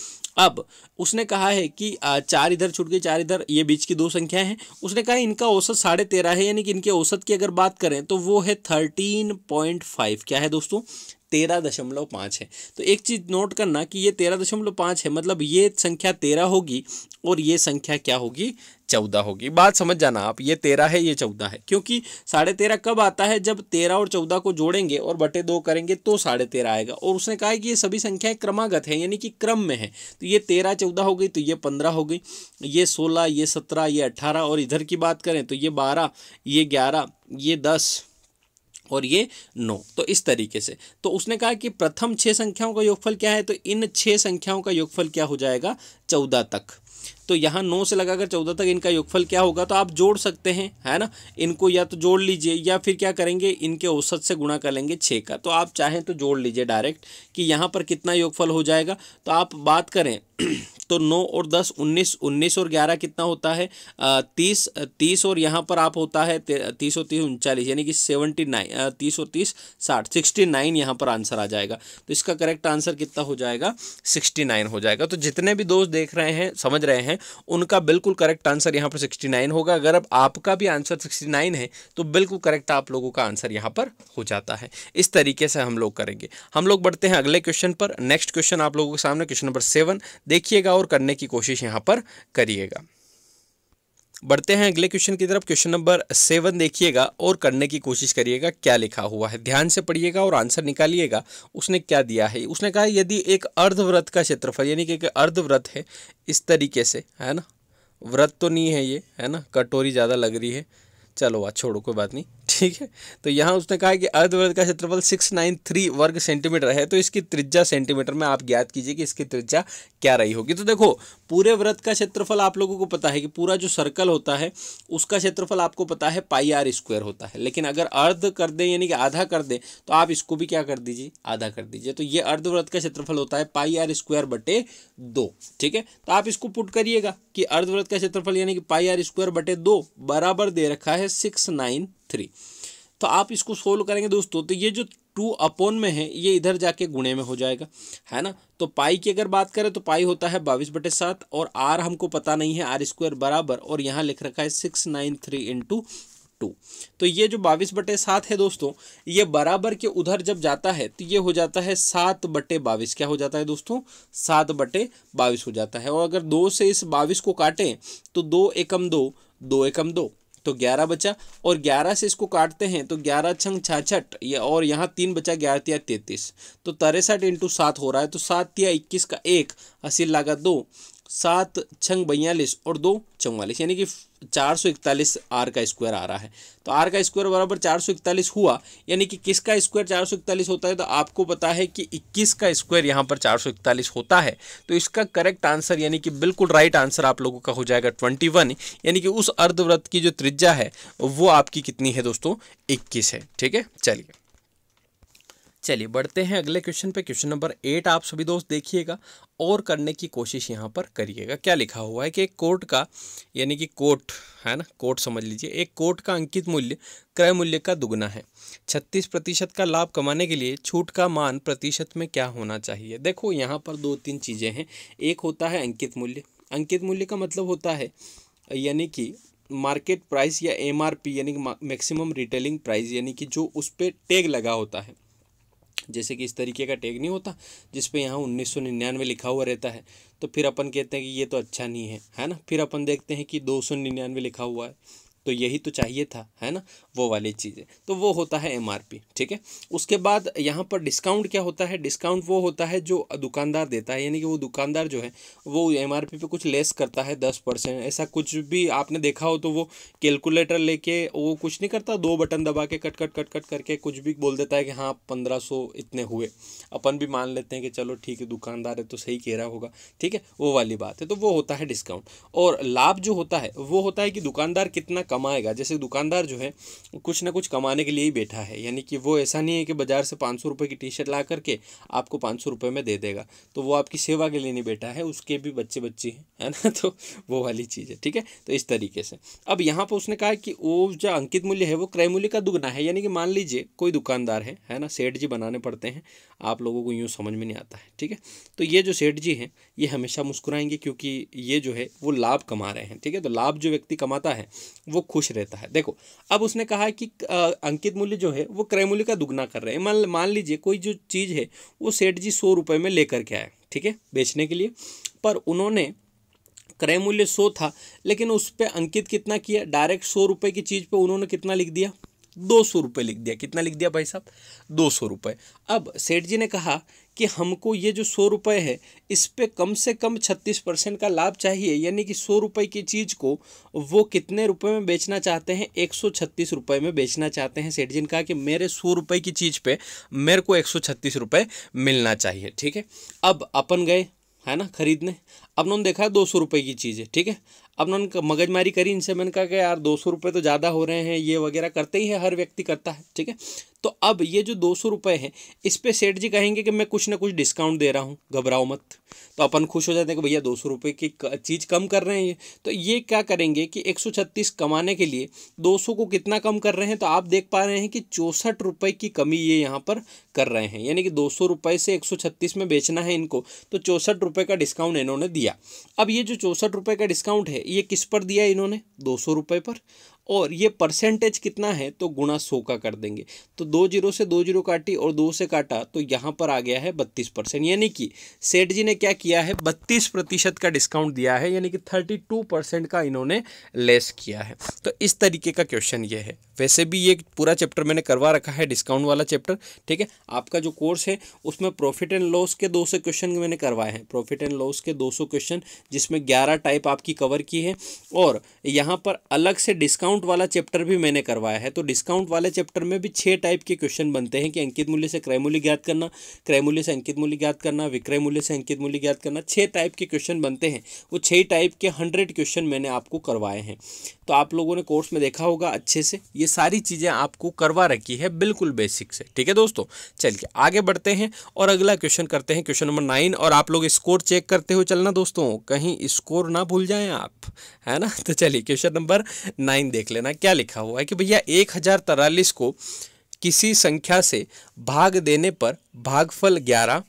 अब उसने कहा है कि चार इधर छूट गई चार इधर ये बीच की दो संख्याएं हैं उसने कहा इनका औसत साढ़े तेरह है यानी कि इनके औसत की अगर बात करें तो वो है थर्टीन पॉइंट फाइव क्या है दोस्तों तेरह दशमलव पाँच है तो एक चीज़ नोट करना कि ये तेरह दशमलव पाँच है मतलब ये संख्या तेरह होगी और ये संख्या क्या होगी चौदह होगी बात समझ जाना आप ये तेरह है ये चौदह है क्योंकि साढ़े तेरह कब आता है जब तेरह और चौदह को जोड़ेंगे और बटे दो करेंगे तो साढ़े तेरह आएगा और उसने कहा है कि ये सभी संख्याएं क्रमागत हैं यानी कि क्रम में है तो ये तेरह चौदह हो गई तो ये पंद्रह हो गई ये सोलह ये सत्रह ये अट्ठारह और इधर की बात करें तो ये बारह ये ग्यारह ये दस और ये नो तो इस तरीके से तो उसने कहा कि प्रथम छः संख्याओं का योगफल क्या है तो इन छः संख्याओं का योगफल क्या हो जाएगा चौदह तक तो यहाँ नौ से लगाकर चौदह तक इनका योगफल क्या होगा तो आप जोड़ सकते हैं है ना इनको या तो जोड़ लीजिए या फिर क्या करेंगे इनके औसत से गुणा कर लेंगे छः का तो आप चाहें तो जोड़ लीजिए डायरेक्ट कि यहाँ पर कितना योगफल हो जाएगा तो आप बात करें तो नौ और दस उन्नीस उन्नीस और ग्यारह कितना होता है तीस तीस और यहाँ पर आप होता है तीस और तीस उनचालीस यानी कि सेवेंटी नाइन तीस और तीस साठ सिक्सटी नाइन यहाँ पर आंसर आ जाएगा तो इसका करेक्ट आंसर कितना हो जाएगा सिक्सटी नाइन हो जाएगा तो जितने भी दोस्त देख रहे हैं समझ रहे हैं उनका बिल्कुल करेक्ट आंसर यहाँ पर सिक्सटी नाइन होगा अगर अब आपका भी आंसर सिक्सटी नाइन है तो बिल्कुल करेक्ट आप लोगों का आंसर यहाँ पर हो जाता है इस तरीके से हम लोग करेंगे हम लोग बढ़ते हैं अगले क्वेश्चन पर नेक्स्ट क्वेश्चन आप लोगों के सामने क्वेश्चन नंबर सेवन देखिएगा और करने की कोशिश यहाँ पर करिएगा बढ़ते हैं अगले क्वेश्चन की तरफ क्वेश्चन नंबर सेवन देखिएगा और करने की कोशिश करिएगा क्या लिखा हुआ है ध्यान से पढ़िएगा और आंसर निकालिएगा उसने क्या दिया है उसने कहा यदि एक अर्धव्रत का क्षेत्रफल यानी कि एक अर्धव्रत है इस तरीके से है ना व्रत तो नहीं है ये है ना कटोरी ज़्यादा लग रही है चलो वाह छोड़ो कोई बात नहीं ठीक है तो यहाँ उसने कहा कि अर्धवृत्त का क्षेत्रफल सिक्स नाइन थ्री वर्ग सेंटीमीटर है तो इसकी त्रिज्या सेंटीमीटर में आप ज्ञात कीजिए कि इसकी त्रिज्या क्या रही होगी तो देखो पूरे व्रत का क्षेत्रफल आप लोगों को पता है कि पूरा जो सर्कल होता है उसका क्षेत्रफल आपको पता है पाई आर स्क्वायर होता है लेकिन अगर अर्ध कर दें यानी कि आधा कर दें तो आप इसको भी क्या कर दीजिए आधा कर दीजिए तो ये अर्धव्रत का क्षेत्रफल होता है पाई आर स्क्वायर बटे दो ठीक है तो आप इसको पुट करिएगा कि अर्धव्रत का क्षेत्रफल यानी कि पाई आर स्क्वायर बटे दो बराबर दे रखा है सिक्स नाइन थ्री तो आप इसको सोल्व करेंगे दोस्तों तो ये जो टू अपोन में है ये इधर जाके गुणे में हो जाएगा है ना तो पाई की अगर बात करें तो पाई होता है बाईस बटे सात और आर हमको पता नहीं है आर स्क्वायर बराबर और यहाँ लिख रखा है six nine three into two तो ये जो बाईस बटे सात है दोस्तों ये बराबर के उधर जब जाता है तो ये हो जाता है सात बटे बाईस क्या हो जाता है दोस्तों सात बटे बाईस हो जाता है और अगर दो से इस बाईस को काटें तो दो एकम दो दो एकम दो तो ग्यारह बचा और ग्यारह से इसको काटते हैं तो ग्यारह छंग छाछठ या और यहाँ तीन बचा ग्यारह तिया तैंतीस तो तिरसठ इंटू सात हो रहा है तो सात तिया इक्कीस का एक असी लागा दो सात छंग बयालीस और दो चौवालीस यानी कि चार सौ इकतालीस आर का स्क्वायर आ रहा है तो आर का स्क्वायर बराबर चार सौ इकतालीस हुआ यानी कि किसका स्क्वायर चार सौ इकतालीस होता है तो आपको पता है कि इक्कीस का स्क्वायर यहाँ पर चार सौ इकतालीस होता है तो इसका करेक्ट आंसर यानी कि बिल्कुल राइट आंसर आप लोगों का हो जाएगा ट्वेंटी वन यानी कि उस अर्धव्रत की जो त्रिज्या है वो आपकी कितनी है दोस्तों इक्कीस है ठीक है चलिए चलिए बढ़ते हैं अगले क्वेश्चन पे क्वेश्चन नंबर एट आप सभी दोस्त देखिएगा और करने की कोशिश यहाँ पर करिएगा क्या लिखा हुआ है कि एक कोर्ट का यानी कि कोर्ट है ना कोर्ट समझ लीजिए एक कोर्ट का अंकित मूल्य क्रय मूल्य का दुगना है छत्तीस प्रतिशत का लाभ कमाने के लिए छूट का मान प्रतिशत में क्या होना चाहिए देखो यहाँ पर दो तीन चीज़ें हैं एक होता है अंकित मूल्य अंकित मूल्य का मतलब होता है यानी कि मार्केट प्राइस या एम यानी कि मैक्सिमम रिटेलिंग प्राइस यानी कि जो उस पर टेग लगा होता है जैसे कि इस तरीके का टैग नहीं होता जिस पे यहाँ उन्नीस सौ निन्यानवे लिखा हुआ रहता है तो फिर अपन कहते हैं कि ये तो अच्छा नहीं है है ना फिर अपन देखते हैं कि दो सौ निन्यानवे लिखा हुआ है तो यही तो चाहिए था है ना वो वाली चीज़ें तो वो होता है एम ठीक है उसके बाद यहाँ पर डिस्काउंट क्या होता है डिस्काउंट वो होता है जो दुकानदार देता है यानी कि वो दुकानदार जो है वो एम पे कुछ लेस करता है दस परसेंट ऐसा कुछ भी आपने देखा हो तो वो कैलकुलेटर लेके वो कुछ नहीं करता दो बटन दबा के कट कट कट कट करके कुछ भी बोल देता है कि हाँ पंद्रह सौ इतने हुए अपन भी मान लेते हैं कि चलो ठीक है दुकानदार है तो सही कह रहा होगा ठीक है वो वाली बात है तो वो होता है डिस्काउंट और लाभ जो होता है वो होता है कि दुकानदार कितना कम कमाएगा जैसे दुकानदार जो है कुछ ना कुछ कमाने के लिए ही बैठा है यानी कि वो ऐसा नहीं है कि बाज़ार से पाँच सौ रुपये की टी शर्ट ला करके आपको पाँच सौ रुपये में दे देगा तो वो आपकी सेवा के लिए नहीं बैठा है उसके भी बच्चे बच्चे हैं है ना [LAUGHS] तो वो वाली चीज़ है ठीक है तो इस तरीके से अब यहाँ पर उसने कहा कि वो जो अंकित मूल्य है वो क्रय मूल्य का दुगना है यानी कि मान लीजिए कोई दुकानदार है है ना सेठ जी बनाने पड़ते हैं आप लोगों को यूँ समझ में नहीं आता है ठीक है तो ये जो सेठ जी हैं ये हमेशा मुस्कुराएंगे क्योंकि ये जो है वो लाभ कमा रहे हैं ठीक है तो लाभ जो व्यक्ति कमाता है वो खुश रहता है देखो अब उसने कहा है कि अंकित मूल्य जो है वो क्रय मूल्य का दुगना कर रहे हैं मान मान लीजिए कोई जो चीज़ है वो सेठ जी सौ रुपये में लेकर के आए ठीक है बेचने के लिए पर उन्होंने क्रय मूल्य सौ था लेकिन उस पर अंकित कितना किया डायरेक्ट सौ रुपये की चीज़ पर उन्होंने कितना लिख दिया दो सौ रुपये लिख दिया कितना लिख दिया भाई साहब दो सौ रुपये अब सेठ जी ने कहा कि हमको ये जो सौ रुपये है इस पर कम से कम छत्तीस परसेंट का लाभ चाहिए यानी कि सौ रुपये की चीज़ को वो कितने रुपए में बेचना चाहते हैं एक सौ छत्तीस रुपये में बेचना चाहते हैं सेठ जी ने कहा कि मेरे सौ रुपये की चीज़ पे मेरे को एक सौ छत्तीस रुपये मिलना चाहिए ठीक है अब अपन गए है ना खरीदने अब उन्होंने देखा दो सौ रुपये की चीज़ है ठीक है अब उन्होंने मगजमारी करी इनसे मैंने कहा कि यार दो सौ रुपये तो ज़्यादा हो रहे हैं ये वगैरह करते ही है हर व्यक्ति करता है ठीक है तो अब ये जो दो सौ रुपये है इस पर सेठ जी कहेंगे कि मैं कुछ ना कुछ डिस्काउंट दे रहा हूँ घबराओ मत तो अपन खुश हो जाते हैं कि भैया दो सौ रुपये की चीज़ कम कर रहे हैं तो ये क्या करेंगे कि एक सौ छत्तीस कमाने के लिए दो सौ को कितना कम कर रहे हैं तो आप देख पा रहे हैं कि चौंसठ रुपये की कमी ये यहाँ पर कर रहे हैं यानी कि दो सौ रुपये से एक सौ छत्तीस में बेचना है इनको तो चौंसठ रुपये का डिस्काउंट इन्होंने दिया अब ये जो चौंसठ रुपये का डिस्काउंट है ये किस पर दिया इन्होंने दो सौ रुपये पर और ये परसेंटेज कितना है तो गुणा सौ का कर देंगे तो दो जीरो से दो जीरो काटी और दो से काटा तो यहाँ पर आ गया है बत्तीस परसेंट यानी कि सेठ जी ने क्या किया है बत्तीस प्रतिशत का डिस्काउंट दिया है यानी कि थर्टी टू परसेंट का इन्होंने लेस किया है तो इस तरीके का क्वेश्चन ये है वैसे भी ये पूरा चैप्टर मैंने करवा रखा है डिस्काउंट वाला चैप्टर ठीक है आपका जो कोर्स है उसमें प्रॉफिट एंड लॉस के दो सौ क्वेश्चन मैंने करवाए हैं प्रॉफिट एंड लॉस के दो सौ क्वेश्चन जिसमें ग्यारह टाइप आपकी कवर की है और यहाँ पर अलग से डिस्काउंट वाला चैप्टर भी मैंने करवाया है तो डिस्काउंट वाले चैप्टर में भी छः टाइप के क्वेश्चन बनते हैं कि अंकित मूल्य से क्रय मूल्य ज्ञात करना क्रय मूल्य से अंकित मूल्य ज्ञात करना विक्रय मूल्य से अंकित मूल्य ज्ञात करना छः टाइप के क्वेश्चन बनते हैं वो छः टाइप के हंड्रेड क्वेश्चन मैंने आपको करवाए हैं तो आप लोगों ने कोर्स में देखा होगा अच्छे से ये सारी चीज़ें आपको करवा रखी है बिल्कुल बेसिक से ठीक है दोस्तों चलिए आगे बढ़ते हैं और अगला क्वेश्चन करते हैं क्वेश्चन नंबर नाइन और आप लोग स्कोर चेक करते हुए चलना दोस्तों कहीं स्कोर ना भूल जाएं आप है ना तो चलिए क्वेश्चन नंबर नाइन देख लेना क्या लिखा हुआ है कि भैया एक को किसी संख्या से भाग देने पर भागफल ग्यारह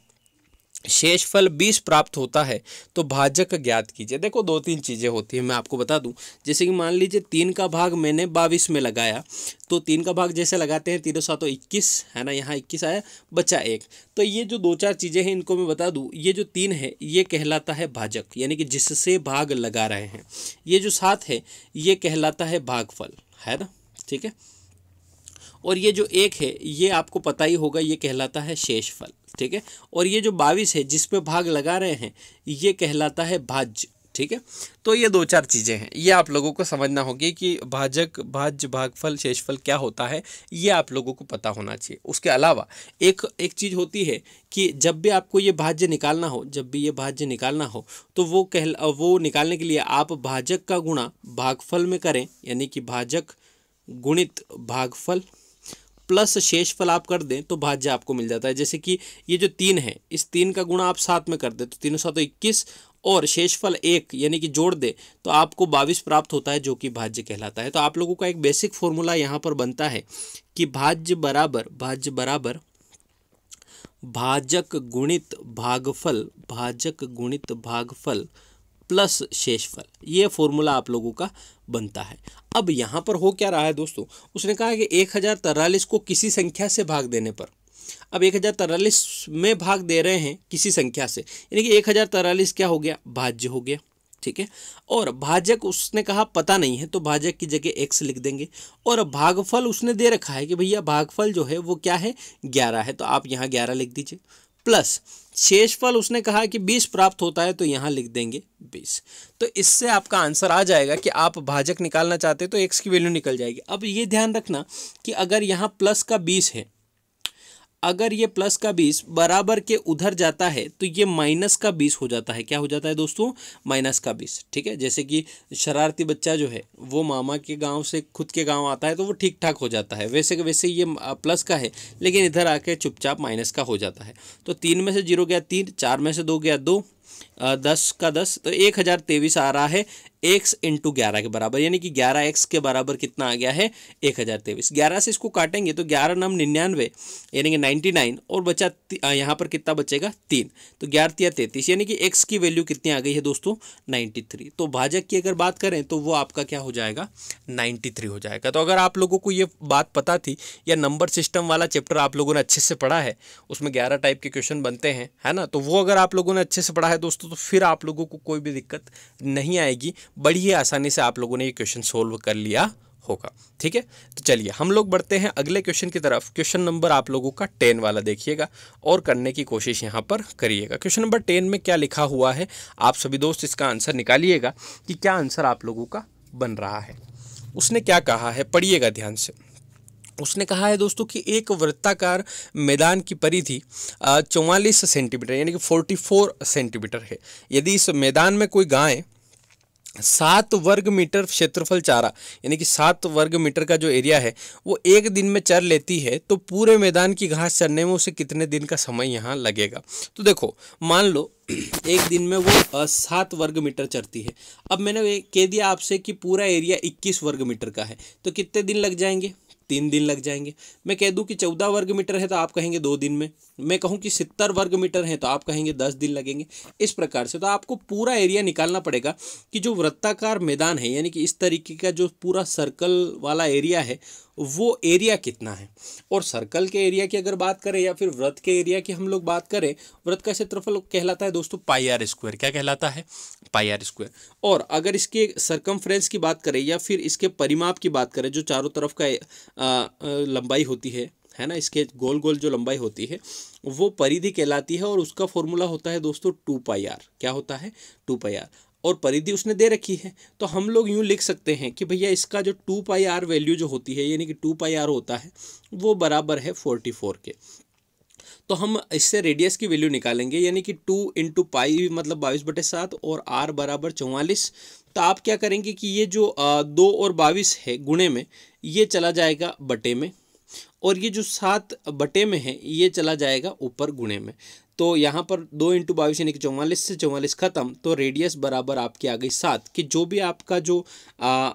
शेषफल बीस प्राप्त होता है तो भाजक ज्ञात कीजिए देखो दो तीन चीज़ें होती हैं मैं आपको बता दूं जैसे कि मान लीजिए तीन का भाग मैंने बाविस में लगाया तो तीन का भाग जैसे लगाते हैं तीनों सातों इक्कीस है ना यहाँ इक्कीस आया बचा एक तो ये जो दो चार चीज़ें हैं इनको मैं बता दूँ ये जो तीन है ये कहलाता है भाजक यानी कि जिससे भाग लगा रहे हैं ये जो सात है ये कहलाता है भागफल है ना ठीक है और ये जो एक है ये आपको पता ही होगा ये कहलाता है शेषफल ठीक है और ये जो बाविस है जिसपे भाग लगा रहे हैं ये कहलाता है भाज्य ठीक है तो ये दो चार चीज़ें हैं ये आप लोगों को समझना होगी कि भाजक भाज्य भागफल शेषफल क्या होता है ये आप लोगों को पता होना चाहिए उसके अलावा एक एक चीज़ होती है कि जब भी आपको ये भाज्य निकालना हो जब भी ये भाज्य निकालना हो तो वो कह वो निकालने के लिए आप भाजक का गुणा भागफल में करें यानी कि भाजक गुणित भागफल प्लस शेष फल आप कर दें तो भाज्य आपको मिल जाता है जैसे कि ये जो तीन है इस तीन का गुणा आप सात में कर दें तो तीनों सौ तो इक्कीस और शेषफल एक यानी कि जोड़ दे तो आपको बाविस प्राप्त होता है जो कि भाज्य कहलाता है तो आप लोगों का एक बेसिक फॉर्मूला यहाँ पर बनता है कि भाज्य बराबर भाज्य बराबर भाजक गुणित भागफल भाजक गुणित भागफल प्लस शेषफल ये फॉर्मूला आप लोगों का बनता है अब यहाँ पर हो क्या रहा है दोस्तों उसने कहा कि एक हज़ार को किसी संख्या से भाग देने पर अब एक हज़ार में भाग दे रहे हैं किसी संख्या से यानी कि एक हज़ार क्या हो गया भाज्य हो गया ठीक है और भाजक उसने कहा पता नहीं है तो भाजक की जगह एक्स लिख देंगे और भागफल उसने दे रखा है कि भैया भागफल जो है वो क्या है ग्यारह है तो आप यहाँ ग्यारह लिख दीजिए प्लस शेषफल उसने कहा कि बीस प्राप्त होता है तो यहाँ लिख देंगे बीस तो इससे आपका आंसर आ जाएगा कि आप भाजक निकालना चाहते तो एक्स की वैल्यू निकल जाएगी अब ये ध्यान रखना कि अगर यहाँ प्लस का बीस है अगर ये प्लस का बीस बराबर के उधर जाता है तो ये माइनस का बीस हो जाता है क्या हो जाता है दोस्तों माइनस का बीस ठीक है जैसे कि शरारती बच्चा जो है वो मामा के गांव से खुद के गांव आता है तो वो ठीक ठाक हो जाता है वैसे वैसे ये प्लस का है लेकिन इधर आके चुपचाप माइनस का हो जाता है तो तीन में से जीरो गया तीन चार में से दो गया दो दस का दस तो एक हज़ार तेईस आ रहा है एक्स इंटू ग्यारह के बराबर यानी कि ग्यारह एक्स के बराबर कितना आ गया है एक हज़ार तेईस ग्यारह से इसको काटेंगे तो ग्यारह नम निन्यानवे यानी कि नाइन्टी नाइन और बचा यहाँ पर कितना बचेगा तीन तो ग्यारह या तैंतीस यानी कि एक्स की वैल्यू कितनी आ गई है दोस्तों नाइन्टी थ्री तो भाजक की अगर बात करें तो वो आपका क्या हो जाएगा नाइन्टी थ्री हो जाएगा तो अगर आप लोगों को ये बात पता थी या नंबर सिस्टम वाला चैप्टर आप लोगों ने अच्छे से पढ़ा है उसमें ग्यारह टाइप के क्वेश्चन बनते हैं है ना तो वो अगर आप लोगों ने अच्छे से पढ़ा है तो दोस्तों तो फिर आप लोगों को कोई भी दिक्कत नहीं आएगी बड़ी ही आसानी से आप लोगों ने ये क्वेश्चन सोल्व कर लिया होगा ठीक है तो चलिए हम लोग बढ़ते हैं अगले क्वेश्चन की तरफ क्वेश्चन नंबर आप लोगों का टेन वाला देखिएगा और करने की कोशिश यहाँ पर करिएगा क्वेश्चन नंबर टेन में क्या लिखा हुआ है आप सभी दोस्त इसका आंसर निकालिएगा कि क्या आंसर आप लोगों का बन रहा है उसने क्या कहा है पढ़िएगा ध्यान से उसने कहा है दोस्तों कि एक वृत्ताकार मैदान की परिधि चौवालीस सेंटीमीटर यानी कि 44 सेंटीमीटर है यदि इस मैदान में कोई गाय सात वर्ग मीटर क्षेत्रफल चारा यानी कि सात वर्ग मीटर का जो एरिया है वो एक दिन में चर लेती है तो पूरे मैदान की घास चरने में उसे कितने दिन का समय यहाँ लगेगा तो देखो मान लो [CLEARS THROAT] एक दिन में वो सात वर्ग मीटर चरती है अब मैंने कह दिया आपसे कि पूरा एरिया इक्कीस वर्ग मीटर का है तो कितने दिन लग जाएंगे तीन दिन लग जाएंगे मैं कह दूँ कि चौदह वर्ग मीटर है तो आप कहेंगे दो दिन में मैं कहूँ कि सत्तर वर्ग मीटर है तो आप कहेंगे दस दिन लगेंगे इस प्रकार से तो आपको पूरा एरिया निकालना पड़ेगा कि जो वृत्ताकार मैदान है यानी कि इस तरीके का जो पूरा सर्कल वाला एरिया है वो एरिया कितना है और सर्कल के एरिया की अगर बात करें या फिर व्रत के एरिया की हम लोग बात करें व्रत का क्षेत्रफल कहलाता है दोस्तों पाई आर स्क्वायर क्या कहलाता है पाई आर स्क्वायर और अगर इसके सर्कम की बात करें या फिर इसके परिमाप की बात करें जो चारों तरफ का लंबाई होती है है ना इसके गोल गोल जो लंबाई होती है वो परिधि कहलाती है और उसका फॉर्मूला होता है दोस्तों टू पाई आर क्या होता है टू पाई आर और परिधि उसने दे रखी है तो हम लोग यूँ लिख सकते हैं कि भैया इसका जो टू पाई आर वैल्यू जो होती है यानी कि टू पाई आर होता है वो बराबर है फोर्टी फोर के तो हम इससे रेडियस की वैल्यू निकालेंगे यानी कि टू इंटू पाई मतलब बाईस बटे सात और आर बराबर चौवालीस तो आप क्या करेंगे कि ये जो दो और बाईस है गुणे में ये चला जाएगा बटे में और ये जो सात बटे में है ये चला जाएगा ऊपर गुणे में तो यहाँ पर दो इंटू बाईस यानी कि चौवालीस से चौवालीस ख़त्म तो रेडियस बराबर आपकी आ गई सात कि जो भी आपका जो आ,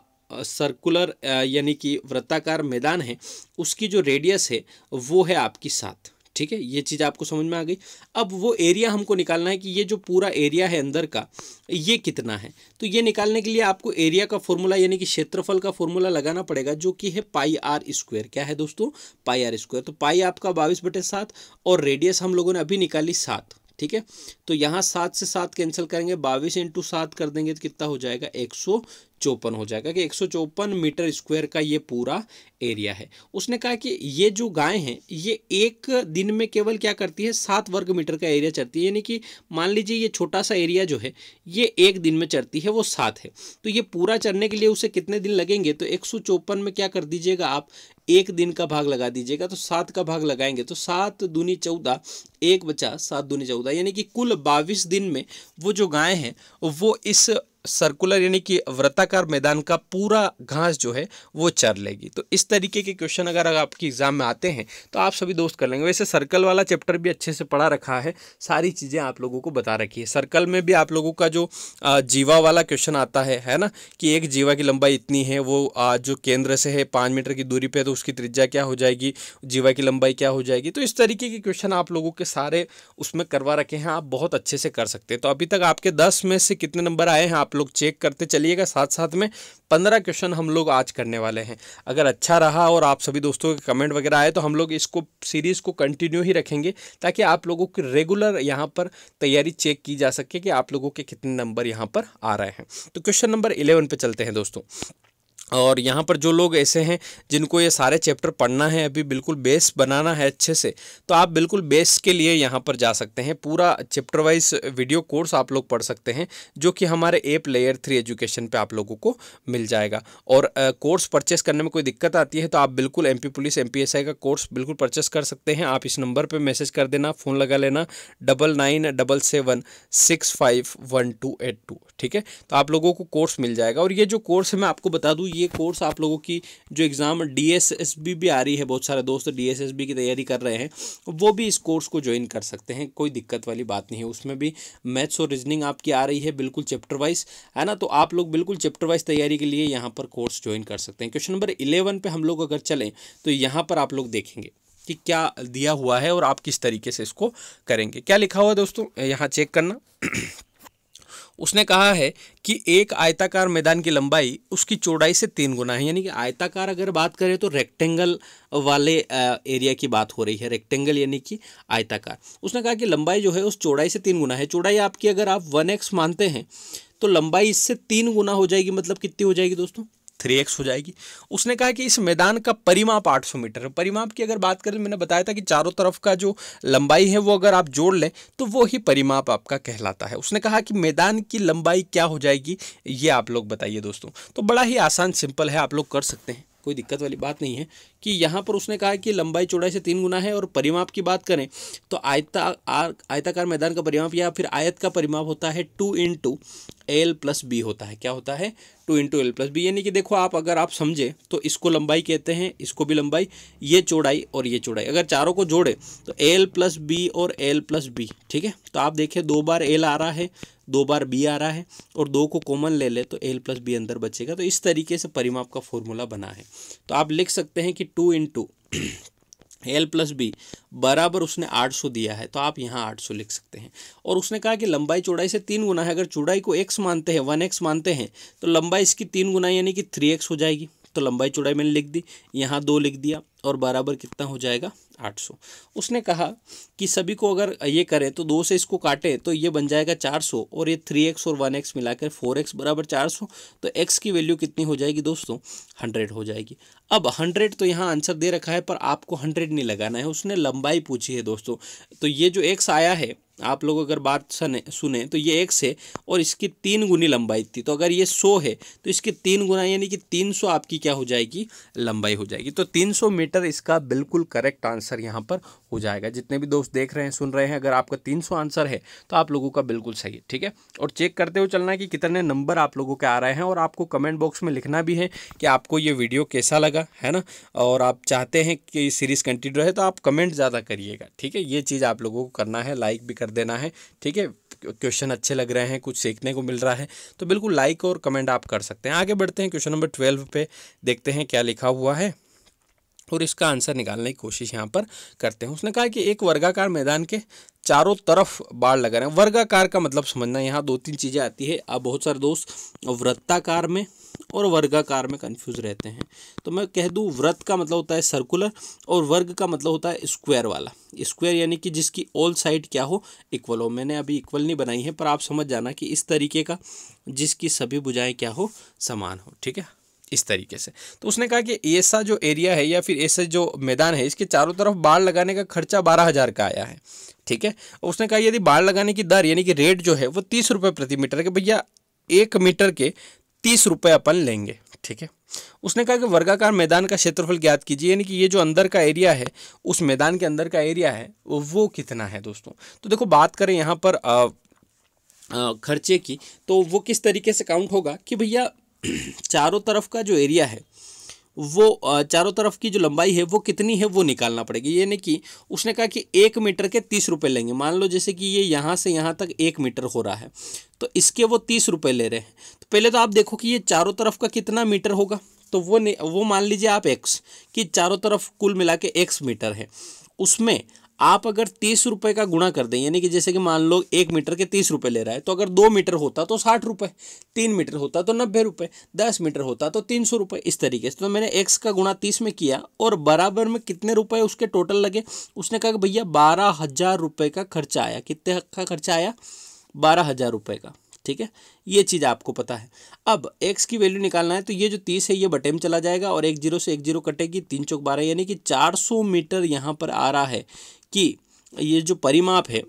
सर्कुलर यानी कि वृत्ताकार मैदान है उसकी जो रेडियस है वो है आपकी सात ठीक है ये चीज़ आपको समझ में आ गई अब वो एरिया हमको निकालना है कि ये जो पूरा एरिया है अंदर का ये कितना है तो ये निकालने के लिए आपको एरिया का फॉर्मूला यानी कि क्षेत्रफल का फॉर्मूला लगाना पड़ेगा जो कि है पाई आर स्क्वायर क्या है दोस्तों पाई आर स्क्वायर तो पाई आपका बाईस बटे सात और रेडियस हम लोगों ने अभी निकाली सात ठीक है तो यहाँ सात से सात कैंसिल करेंगे बाईस इंटू सात कर देंगे तो कितना हो जाएगा एक सौ चौपन हो जाएगा कि एक मीटर स्क्वायर का ये पूरा एरिया है उसने कहा कि ये जो गाय हैं ये एक दिन में केवल क्या करती है सात वर्ग मीटर का एरिया चरती है यानी कि मान लीजिए ये छोटा सा एरिया जो है ये एक दिन में चरती है वो सात है तो ये पूरा चरने के लिए उसे कितने दिन लगेंगे तो एक में क्या कर दीजिएगा आप एक दिन का भाग लगा दीजिएगा तो सात का भाग लगाएंगे तो सात दूनी चौदह एक बचा सात दूनी चौदह यानी कि कुल बाईस दिन में वो जो गाय हैं वो इस सर्कुलर यानी कि वृत्ताकार मैदान का पूरा घास जो है वो चर लेगी तो इस तरीके के क्वेश्चन अगर आपकी एग्ज़ाम में आते हैं तो आप सभी दोस्त कर लेंगे वैसे सर्कल वाला चैप्टर भी अच्छे से पढ़ा रखा है सारी चीज़ें आप लोगों को बता रखी है सर्कल में भी आप लोगों का जो जीवा वाला क्वेश्चन आता है है ना कि एक जीवा की लंबाई इतनी है वो जो केंद्र से है पाँच मीटर की दूरी पर तो उसकी त्रिज्या क्या हो जाएगी जीवा की लंबाई क्या हो जाएगी तो इस तरीके के क्वेश्चन आप लोगों के सारे उसमें करवा रखे हैं आप बहुत अच्छे से कर सकते हैं तो अभी तक आपके दस में से कितने नंबर आए हैं आप लोग चेक करते चलिएगा साथ साथ में पंद्रह क्वेश्चन हम लोग आज करने वाले हैं अगर अच्छा रहा और आप सभी दोस्तों के कमेंट वगैरह आए तो हम लोग इसको सीरीज़ को कंटिन्यू ही रखेंगे ताकि आप लोगों की रेगुलर यहाँ पर तैयारी चेक की जा सके कि आप लोगों के कितने नंबर यहाँ पर आ रहे हैं तो क्वेश्चन नंबर इलेवन पर चलते हैं दोस्तों और यहाँ पर जो लोग ऐसे हैं जिनको ये सारे चैप्टर पढ़ना है अभी बिल्कुल बेस बनाना है अच्छे से तो आप बिल्कुल बेस के लिए यहाँ पर जा सकते हैं पूरा चैप्टर वाइज वीडियो कोर्स आप लोग पढ़ सकते हैं जो कि हमारे एप लेयर थ्री एजुकेशन पे आप लोगों को मिल जाएगा और कोर्स परचेस करने में कोई दिक्कत आती है तो आप बिल्कुल एम पुलिस एम का कोर्स बिल्कुल परचेस कर सकते हैं आप इस नंबर पर मैसेज कर देना फ़ोन लगा लेना double nine double seven six five one two eight two ठीक है तो आप लोगों को कोर्स मिल जाएगा और ये जो कोर्स है मैं आपको बता दूँ ये कोर्स आप लोगों की जो एग्ज़ाम डी भी आ रही है बहुत सारे दोस्त डी की तैयारी कर रहे हैं वो भी इस कोर्स को ज्वाइन कर सकते हैं कोई दिक्कत वाली बात नहीं है उसमें भी मैथ्स और रीजनिंग आपकी आ रही है बिल्कुल चैप्टर वाइज है ना तो आप लोग बिल्कुल चैप्टर वाइज तैयारी के लिए यहाँ पर कोर्स ज्वाइन कर सकते हैं क्वेश्चन नंबर इलेवन पर हम लोग अगर चलें तो यहाँ पर आप लोग देखेंगे कि क्या दिया हुआ है और आप किस तरीके से इसको करेंगे क्या लिखा हुआ है दोस्तों यहाँ चेक करना उसने कहा है कि एक आयताकार मैदान की लंबाई उसकी चौड़ाई से तीन गुना है यानी कि आयताकार अगर बात करें तो रेक्टेंगल वाले एरिया की बात हो रही है रेक्टेंगल यानी कि आयताकार उसने कहा कि लंबाई जो है उस चौड़ाई से तीन गुना है चौड़ाई आपकी अगर आप वन एक्स मानते हैं तो लंबाई इससे तीन गुना हो जाएगी मतलब कितनी हो जाएगी दोस्तों थ्री एक्स हो जाएगी उसने कहा कि इस मैदान का परिमाप 800 मीटर है परिमाप की अगर बात करें मैंने बताया था कि चारों तरफ का जो लंबाई है वो अगर आप जोड़ लें तो वो ही परिमाप आपका कहलाता है उसने कहा कि मैदान की लंबाई क्या हो जाएगी ये आप लोग बताइए दोस्तों तो बड़ा ही आसान सिंपल है आप लोग कर सकते हैं कोई दिक्कत वाली बात नहीं है कि यहाँ पर उसने कहा कि लंबाई चौड़ाई से तीन गुना है और परिमाप की बात करें तो आयता आयताकार मैदान का परिमाप या फिर आयत का परिमाप होता है two into L plus B होता है क्या होता है two into L plus B यानी कि देखो आप अगर आप समझे तो इसको लंबाई कहते हैं इसको भी लंबाई ये चौड़ाई और ये चौड़ाई अगर चारों को जोड़े तो एल प्लस बी और एल प्लस बी ठीक है तो आप देखिए दो बार एल आ रहा है दो बार बी आ रहा है और दो को कॉमन ले ले तो एल प्लस बी अंदर बचेगा तो इस तरीके से परिमाप का फॉर्मूला बना है तो आप लिख सकते हैं कि two into L plus b बराबर उसने 800 दिया है तो आप यहाँ 800 लिख सकते हैं और उसने कहा कि लंबाई चौड़ाई से तीन गुना है अगर चौड़ाई को एक्स मानते हैं वन एक्स मानते हैं तो लंबाई इसकी तीन गुना यानी कि थ्री एक्स हो जाएगी तो लंबाई चौड़ाई मैंने लिख दी यहाँ दो लिख दिया और बराबर कितना हो जाएगा 800 उसने कहा कि सभी को अगर ये करें तो दो से इसको काटें तो ये बन जाएगा 400 और ये 3x और 1x मिलाकर 4x बराबर 400 तो x की वैल्यू कितनी हो जाएगी दोस्तों 100 हो जाएगी अब 100 तो यहाँ आंसर दे रखा है पर आपको 100 नहीं लगाना है उसने लंबाई पूछी है दोस्तों तो ये जो x आया है आप लोग अगर बात सने सुने तो ये एक से और इसकी तीन गुनी लंबाई थी तो अगर ये सौ है तो इसकी तीन गुना यानी कि तीन सौ आपकी क्या हो जाएगी लंबाई हो जाएगी तो तीन सौ मीटर इसका बिल्कुल करेक्ट आंसर यहाँ पर हो जाएगा जितने भी दोस्त देख रहे हैं सुन रहे हैं अगर आपका तीन सौ आंसर है तो आप लोगों का बिल्कुल सही है ठीक है और चेक करते हुए चलना है कि कितने नंबर आप लोगों के आ रहे हैं और आपको कमेंट बॉक्स में लिखना भी है कि आपको ये वीडियो कैसा लगा है ना और आप चाहते हैं कि सीरीज़ कंटिन्यू रहे तो आप कमेंट ज़्यादा करिएगा ठीक है ये चीज़ आप लोगों को करना है लाइक भी कर देना है ठीक है क्वेश्चन अच्छे लग रहे हैं कुछ सीखने को मिल रहा है तो बिल्कुल लाइक और कमेंट आप कर सकते हैं आगे बढ़ते हैं क्वेश्चन नंबर ट्वेल्व पे देखते हैं क्या लिखा हुआ है और इसका आंसर निकालने की कोशिश यहाँ पर करते हैं उसने कहा कि एक वर्गाकार मैदान के चारों तरफ बाढ़ लगा रहे हैं वर्गाकार का मतलब समझना यहाँ दो तीन चीज़ें आती है आप बहुत सारे दोस्त वृत्ताकार में और वर्गाकार में कंफ्यूज रहते हैं तो मैं कह दूँ व्रत का मतलब होता है सर्कुलर और वर्ग का मतलब होता है स्क्वायर वाला स्क्वायर यानी कि जिसकी ऑल साइड क्या हो इक्वल हो मैंने अभी इक्वल नहीं बनाई है पर आप समझ जाना कि इस तरीके का जिसकी सभी बुझाएँ क्या हो समान हो ठीक है इस तरीके से तो उसने कहा कि ऐसा जो एरिया है या फिर ऐसा जो मैदान है इसके चारों तरफ बाढ़ लगाने का खर्चा बारह हज़ार का आया है ठीक है उसने कहा यदि बाढ़ लगाने की दर यानी कि रेट जो है वो तीस रुपये प्रति मीटर के भैया एक मीटर के तीस रुपये अपन लेंगे ठीक है उसने कहा कि वर्गाकार मैदान का क्षेत्रफल ज्ञात कीजिए यानी कि ये जो अंदर का एरिया है उस मैदान के अंदर का एरिया है वो कितना है दोस्तों तो देखो बात करें यहाँ पर खर्चे की तो वो किस तरीके से काउंट होगा कि भैया [CLEARS THROAT] चारों तरफ का जो एरिया है वो चारों तरफ की जो लंबाई है वो कितनी है वो निकालना पड़ेगी ये नहीं कि उसने कहा कि एक मीटर के तीस रुपये लेंगे मान लो जैसे कि ये यहाँ से यहाँ तक एक मीटर हो रहा है तो इसके वो तीस रुपये ले रहे हैं तो पहले तो आप देखो कि ये चारों तरफ का कितना मीटर होगा तो वो वो मान लीजिए आप एक्स कि चारों तरफ कुल मिला के एक्स मीटर है उसमें आप अगर तीस रुपये का गुणा कर दें यानी कि जैसे कि मान लो एक मीटर के तीस रुपये ले रहा है तो अगर दो मीटर होता तो साठ रुपये तीन मीटर होता तो नब्बे रुपये दस मीटर होता तो तीन सौ रुपये इस तरीके से तो मैंने एक्स का गुणा तीस में किया और बराबर में कितने रुपये उसके टोटल लगे उसने कहा कि भैया बारह हज़ार रुपये का खर्चा आया कितने का खर्चा आया बारह हज़ार रुपये का ठीक है ये चीज़ आपको पता है अब एक्स की वैल्यू निकालना है तो ये जो तीस है ये बटे में चला जाएगा और एक जीरो से एक जीरो कटेगी तीन चौक बारह यानी कि चार सौ मीटर यहाँ पर आ रहा है कि ये जो परिमाप है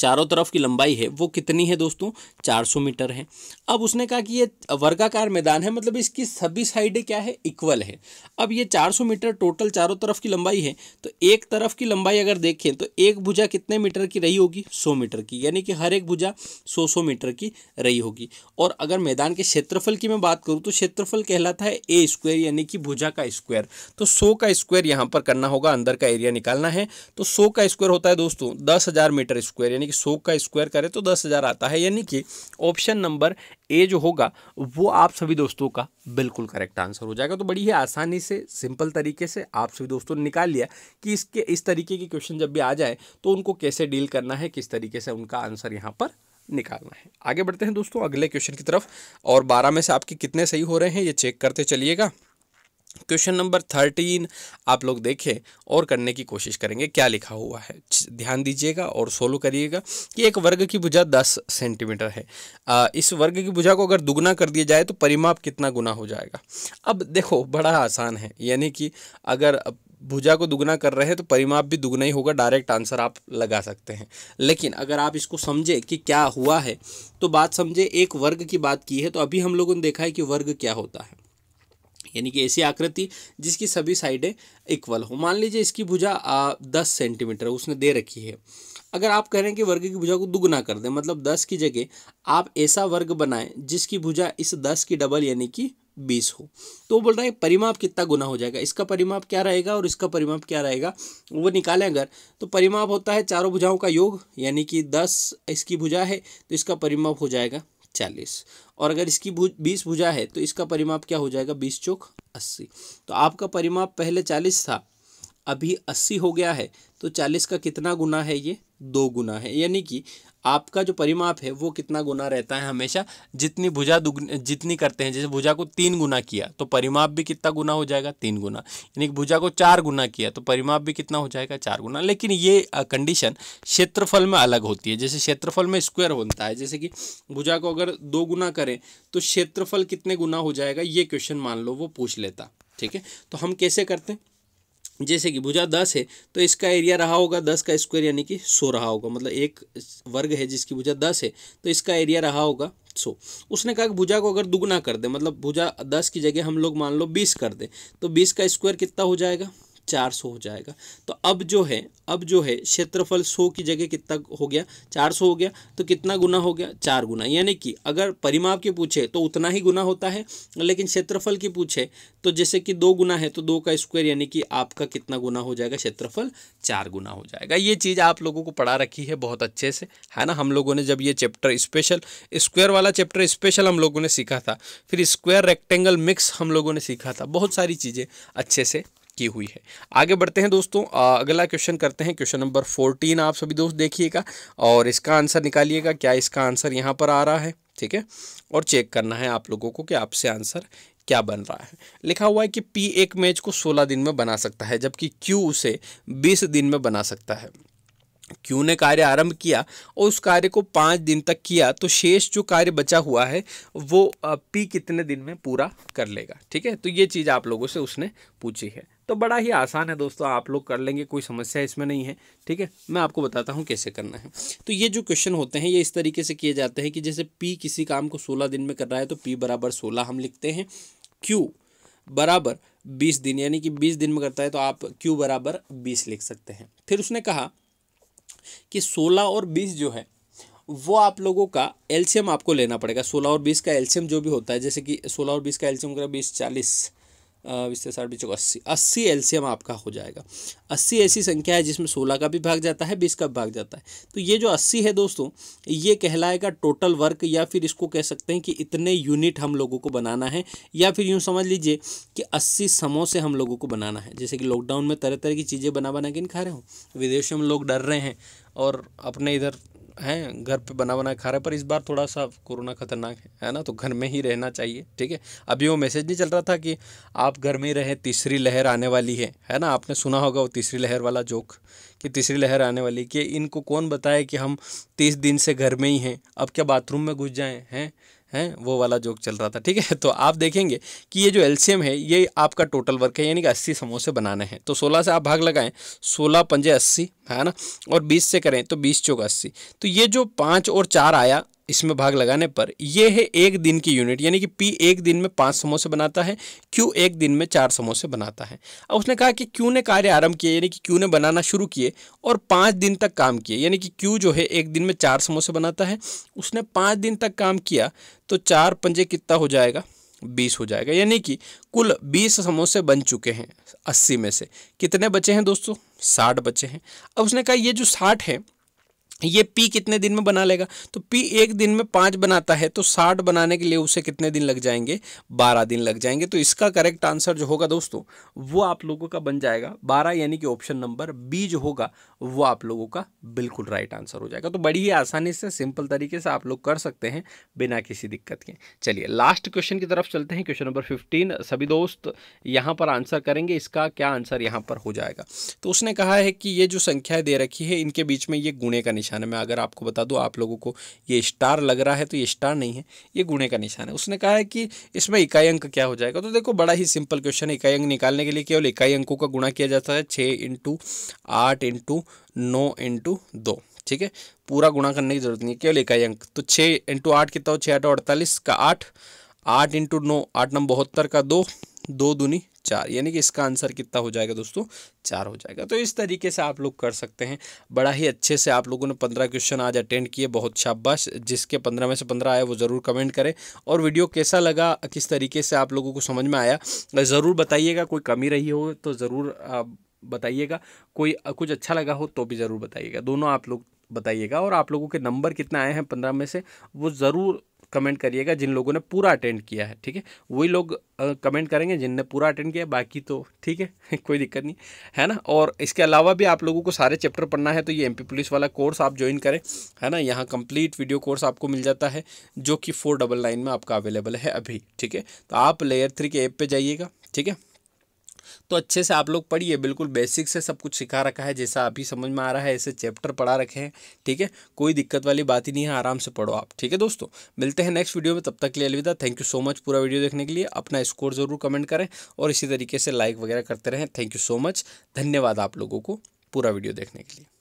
चारों तरफ की लंबाई है वो कितनी है दोस्तों 400 मीटर है अब उसने कहा कि ये वर्गाकार मैदान है मतलब इसकी सभी साइडें क्या है इक्वल है अब ये 400 मीटर टोटल चारों तरफ की लंबाई है तो एक तरफ की लंबाई अगर देखें तो एक भुजा कितने मीटर की रही होगी सौ मीटर की यानी कि हर एक भुजा सौ सौ मीटर की रही होगी और अगर मैदान के क्षेत्रफल की मैं बात करूँ तो क्षेत्रफल कहलाता है ए स्क्वायर यानी कि भुजा का स्क्वायर तो सौ का स्क्वायर यहाँ पर करना होगा अंदर का एरिया निकालना है तो सौ का स्क्वायर होता है दोस्तों दस मीटर स्क्वायर यानी कि सौ का स्क्वायर करें तो दस हज़ार आता है यानी कि ऑप्शन नंबर ए जो होगा वो आप सभी दोस्तों का बिल्कुल करेक्ट आंसर हो जाएगा तो बड़ी ही आसानी से सिंपल तरीके से आप सभी दोस्तों ने निकाल लिया कि इसके इस तरीके के क्वेश्चन जब भी आ जाए तो उनको कैसे डील करना है किस तरीके से उनका आंसर यहाँ पर निकालना है आगे बढ़ते हैं दोस्तों अगले क्वेश्चन की तरफ और बारह में से आपके कितने सही हो रहे हैं ये चेक करते चलिएगा क्वेश्चन नंबर थर्टीन आप लोग देखें और करने की कोशिश करेंगे क्या लिखा हुआ है ध्यान दीजिएगा और सोलो करिएगा कि एक वर्ग की भुजा दस सेंटीमीटर है आ, इस वर्ग की भुजा को अगर दुगना कर दिया जाए तो परिमाप कितना गुना हो जाएगा अब देखो बड़ा आसान है यानी कि अगर भुजा को दुगना कर रहे हैं तो परिमाप भी दुगना ही होगा डायरेक्ट आंसर आप लगा सकते हैं लेकिन अगर आप इसको समझे कि क्या हुआ है तो बात समझे एक वर्ग की बात की है तो अभी हम लोगों ने देखा है कि वर्ग क्या होता है यानी कि ऐसी आकृति जिसकी सभी साइडें इक्वल हो मान लीजिए इसकी भुजा दस सेंटीमीटर उसने दे रखी है अगर आप कह रहे हैं कि वर्ग की भुजा को दुगना कर दें मतलब दस की जगह आप ऐसा वर्ग बनाएं जिसकी भुजा इस दस की डबल यानी कि बीस हो तो वो बोल रहा है परिमाप कितना गुना हो जाएगा इसका परिमाप क्या रहेगा और इसका परिमाप क्या रहेगा वो निकालें अगर तो परिमाप होता है चारों भुजाओं का योग यानी कि दस इसकी भुजा है तो इसका परिमाप हो जाएगा चालीस और अगर इसकी बीस भुजा है तो इसका परिमाप क्या हो जाएगा बीस चौक अस्सी तो आपका परिमाप पहले चालीस था अभी अस्सी हो गया है तो चालीस का कितना गुना है ये दो गुना है यानी कि आपका जो परिमाप है वो कितना गुना रहता है हमेशा जितनी भुजा जितनी करते हैं जैसे भुजा को तीन गुना किया तो परिमाप भी कितना गुना हो जाएगा तीन गुना यानी भुजा को चार गुना किया तो परिमाप भी कितना हो जाएगा चार गुना लेकिन ये कंडीशन क्षेत्रफल में अलग होती है जैसे क्षेत्रफल में स्क्वायर बनता है जैसे कि भुजा को अगर दो गुना करें तो क्षेत्रफल कितने गुना हो जाएगा ये क्वेश्चन मान लो वो पूछ लेता ठीक है तो हम कैसे करते हैं जैसे कि भुजा दस है तो इसका एरिया रहा होगा दस का स्क्वायर यानी कि सो रहा होगा मतलब एक वर्ग है जिसकी भुजा दस है तो इसका एरिया रहा होगा सो उसने कहा कि भुजा को अगर दुगना कर दे मतलब भुजा दस की जगह हम लोग मान लो बीस कर दें तो बीस का स्क्वायर कितना हो जाएगा चार सौ हो जाएगा तो अब जो है अब जो है क्षेत्रफल सौ की जगह कितना हो गया चार सौ हो गया तो कितना गुना हो गया चार गुना यानी कि अगर परिमाप के पूछे तो उतना ही गुना होता है लेकिन क्षेत्रफल की पूछे तो जैसे कि दो गुना है तो दो का स्क्वायर यानी कि आपका कितना गुना हो जाएगा क्षेत्रफल चार गुना हो जाएगा ये चीज़ आप लोगों को पढ़ा रखी है बहुत अच्छे से है ना हम लोगों ने जब ये चैप्टर स्पेशल स्क्वायर वाला चैप्टर स्पेशल हम लोगों ने सीखा था फिर स्क्वायर रेक्टेंगल मिक्स हम लोगों ने सीखा था बहुत सारी चीज़ें अच्छे से की हुई है आगे बढ़ते हैं दोस्तों अगला क्वेश्चन करते हैं क्वेश्चन नंबर फोर्टीन आप सभी दोस्त देखिएगा और इसका आंसर निकालिएगा क्या इसका आंसर यहाँ पर आ रहा है ठीक है और चेक करना है आप लोगों को कि आपसे आंसर क्या बन रहा है लिखा हुआ है कि पी एक मैच को सोलह दिन में बना सकता है जबकि क्यू उसे बीस दिन में बना सकता है क्यों ने कार्य आरंभ किया और उस कार्य को पाँच दिन तक किया तो शेष जो कार्य बचा हुआ है वो पी कितने दिन में पूरा कर लेगा ठीक है तो ये चीज़ आप लोगों से उसने पूछी है तो बड़ा ही आसान है दोस्तों आप लोग कर लेंगे कोई समस्या इसमें नहीं है ठीक है मैं आपको बताता हूँ कैसे करना है तो ये जो क्वेश्चन होते हैं ये इस तरीके से किए जाते हैं कि जैसे पी किसी काम को सोलह दिन में कर रहा है तो पी बराबर सोलह हम लिखते हैं क्यू बराबर बीस दिन यानी कि बीस दिन में करता है तो आप क्यू बराबर बीस लिख सकते हैं फिर उसने कहा कि सोलह और बीस जो है वो आप लोगों का एल्शियम आपको लेना पड़ेगा सोलह और बीस का एल्शियम जो भी होता है जैसे कि सोलह और बीस का एल्शियम करें बीस चालीस बीस साठ बीस अस्सी अस्सी एल्शियम आपका हो जाएगा अस्सी ऐसी संख्या है जिसमें सोलह का भी भाग जाता है बीस का भाग जाता है तो ये जो अस्सी है दोस्तों ये कहलाएगा टोटल वर्क या फिर इसको कह सकते हैं कि इतने यूनिट हम लोगों को बनाना है या फिर यूँ समझ लीजिए कि अस्सी समोसे हम लोगों को बनाना है जैसे कि लॉकडाउन में तरह तरह की चीज़ें बना बना के नहीं खा रहे हो विदेशों में लोग डर रहे हैं और अपने इधर हैं घर पे बना बना खा रहे पर इस बार थोड़ा सा कोरोना खतरनाक है है ना तो घर में ही रहना चाहिए ठीक है अभी वो मैसेज नहीं चल रहा था कि आप घर में ही रहें तीसरी लहर आने वाली है है ना आपने सुना होगा वो तीसरी लहर वाला जोक कि तीसरी लहर आने वाली कि इनको कौन बताए कि हम तीस दिन से घर में ही हैं अब क्या बाथरूम में घुस जाएँ हैं हैं वो वाला जोक चल रहा था ठीक है [LAUGHS] तो आप देखेंगे कि ये जो एलसीएम है ये आपका टोटल वर्क है यानी कि अस्सी समोसे बनाने हैं तो सोलह से आप भाग लगाएं सोलह पंजे अस्सी है ना और बीस से करें तो बीस चौक अस्सी तो ये जो पाँच और चार आया इसमें भाग लगाने पर ये है एक दिन की यूनिट यानी कि पी एक दिन में पाँच समोसे बनाता है क्यू एक दिन में चार समोसे बनाता है अब उसने कहा कि क्यू ने कार्य आरंभ किए यानी कि क्यू ने बनाना शुरू किए और पाँच दिन तक काम किए यानी कि क्यू जो है एक दिन में चार समोसे बनाता है उसने पाँच दिन तक काम किया तो चार पंजे कितना हो जाएगा बीस हो जाएगा यानी कि कुल बीस समोसे बन चुके हैं अस्सी में से कितने बचे हैं दोस्तों साठ बचे हैं अब उसने कहा ये जो साठ हैं ये पी कितने दिन में बना लेगा तो पी एक दिन में पाँच बनाता है तो साठ बनाने के लिए उसे कितने दिन लग जाएंगे बारह दिन लग जाएंगे तो इसका करेक्ट आंसर जो होगा दोस्तों वो आप लोगों का बन जाएगा बारह यानी कि ऑप्शन नंबर बी जो होगा वो आप लोगों का बिल्कुल राइट आंसर हो जाएगा तो बड़ी ही आसानी से सिंपल तरीके से आप लोग कर सकते हैं बिना किसी दिक्कत के चलिए लास्ट क्वेश्चन की तरफ चलते हैं क्वेश्चन नंबर फिफ्टीन सभी दोस्त यहाँ पर आंसर करेंगे इसका क्या आंसर यहाँ पर हो जाएगा तो उसने कहा है कि ये जो संख्याएं दे रखी है इनके बीच में ये गुणे का निशान निशान है मैं अगर आपको बता दूँ आप लोगों को ये स्टार लग रहा है तो ये स्टार नहीं है ये गुणे का निशान है उसने कहा है कि इसमें इकाई अंक क्या हो जाएगा तो देखो बड़ा ही सिंपल क्वेश्चन है इकाई अंक निकालने के लिए केवल इकाई अंकों का गुणा किया जाता है छः इंटू आठ इंटू नौ इंटू दो ठीक है पूरा गुणा करने की जरूरत नहीं है केवल इकाई अंक तो छः इंटू आठ कितना हो छः आठ अड़तालीस का आठ आठ इंटू नौ आठ नंबर बहत्तर का दो दो दूनी चार यानी कि इसका आंसर कितना हो जाएगा दोस्तों चार हो जाएगा तो इस तरीके से आप लोग कर सकते हैं बड़ा ही अच्छे से आप लोगों ने पंद्रह क्वेश्चन आज अटेंड किए बहुत शाबाश जिसके पंद्रह में से पंद्रह आए वो ज़रूर कमेंट करें और वीडियो कैसा लगा किस तरीके से आप लोगों को समझ में आया ज़रूर बताइएगा कोई कमी रही हो तो ज़रूर बताइएगा कोई कुछ अच्छा लगा हो तो भी ज़रूर बताइएगा दोनों आप लोग बताइएगा और आप लोगों के नंबर कितना आए हैं पंद्रह में से वो ज़रूर कमेंट करिएगा जिन लोगों ने पूरा अटेंड किया है ठीक है वही लोग कमेंट करेंगे जिनने पूरा अटेंड किया बाकी तो ठीक है [LAUGHS] कोई दिक्कत नहीं है ना और इसके अलावा भी आप लोगों को सारे चैप्टर पढ़ना है तो ये एमपी पुलिस वाला कोर्स आप ज्वाइन करें है ना यहाँ कंप्लीट वीडियो कोर्स आपको मिल जाता है जो कि फोर डबल नाइन में आपका अवेलेबल है अभी ठीक है तो आप लेयर थ्री के ऐप पर जाइएगा ठीक है तो अच्छे से आप लोग पढ़िए बिल्कुल बेसिक से सब कुछ सिखा रखा है जैसा आप ही समझ में आ रहा है ऐसे चैप्टर पढ़ा रखे हैं ठीक है कोई दिक्कत वाली बात ही नहीं है आराम से पढ़ो आप ठीक है दोस्तों मिलते हैं नेक्स्ट वीडियो में तब तक के लिए अलविदा थैंक यू सो मच पूरा वीडियो देखने के लिए अपना स्कोर ज़रूर कमेंट करें और इसी तरीके से लाइक वगैरह करते रहें थैंक यू सो मच धन्यवाद आप लोगों को पूरा वीडियो देखने के लिए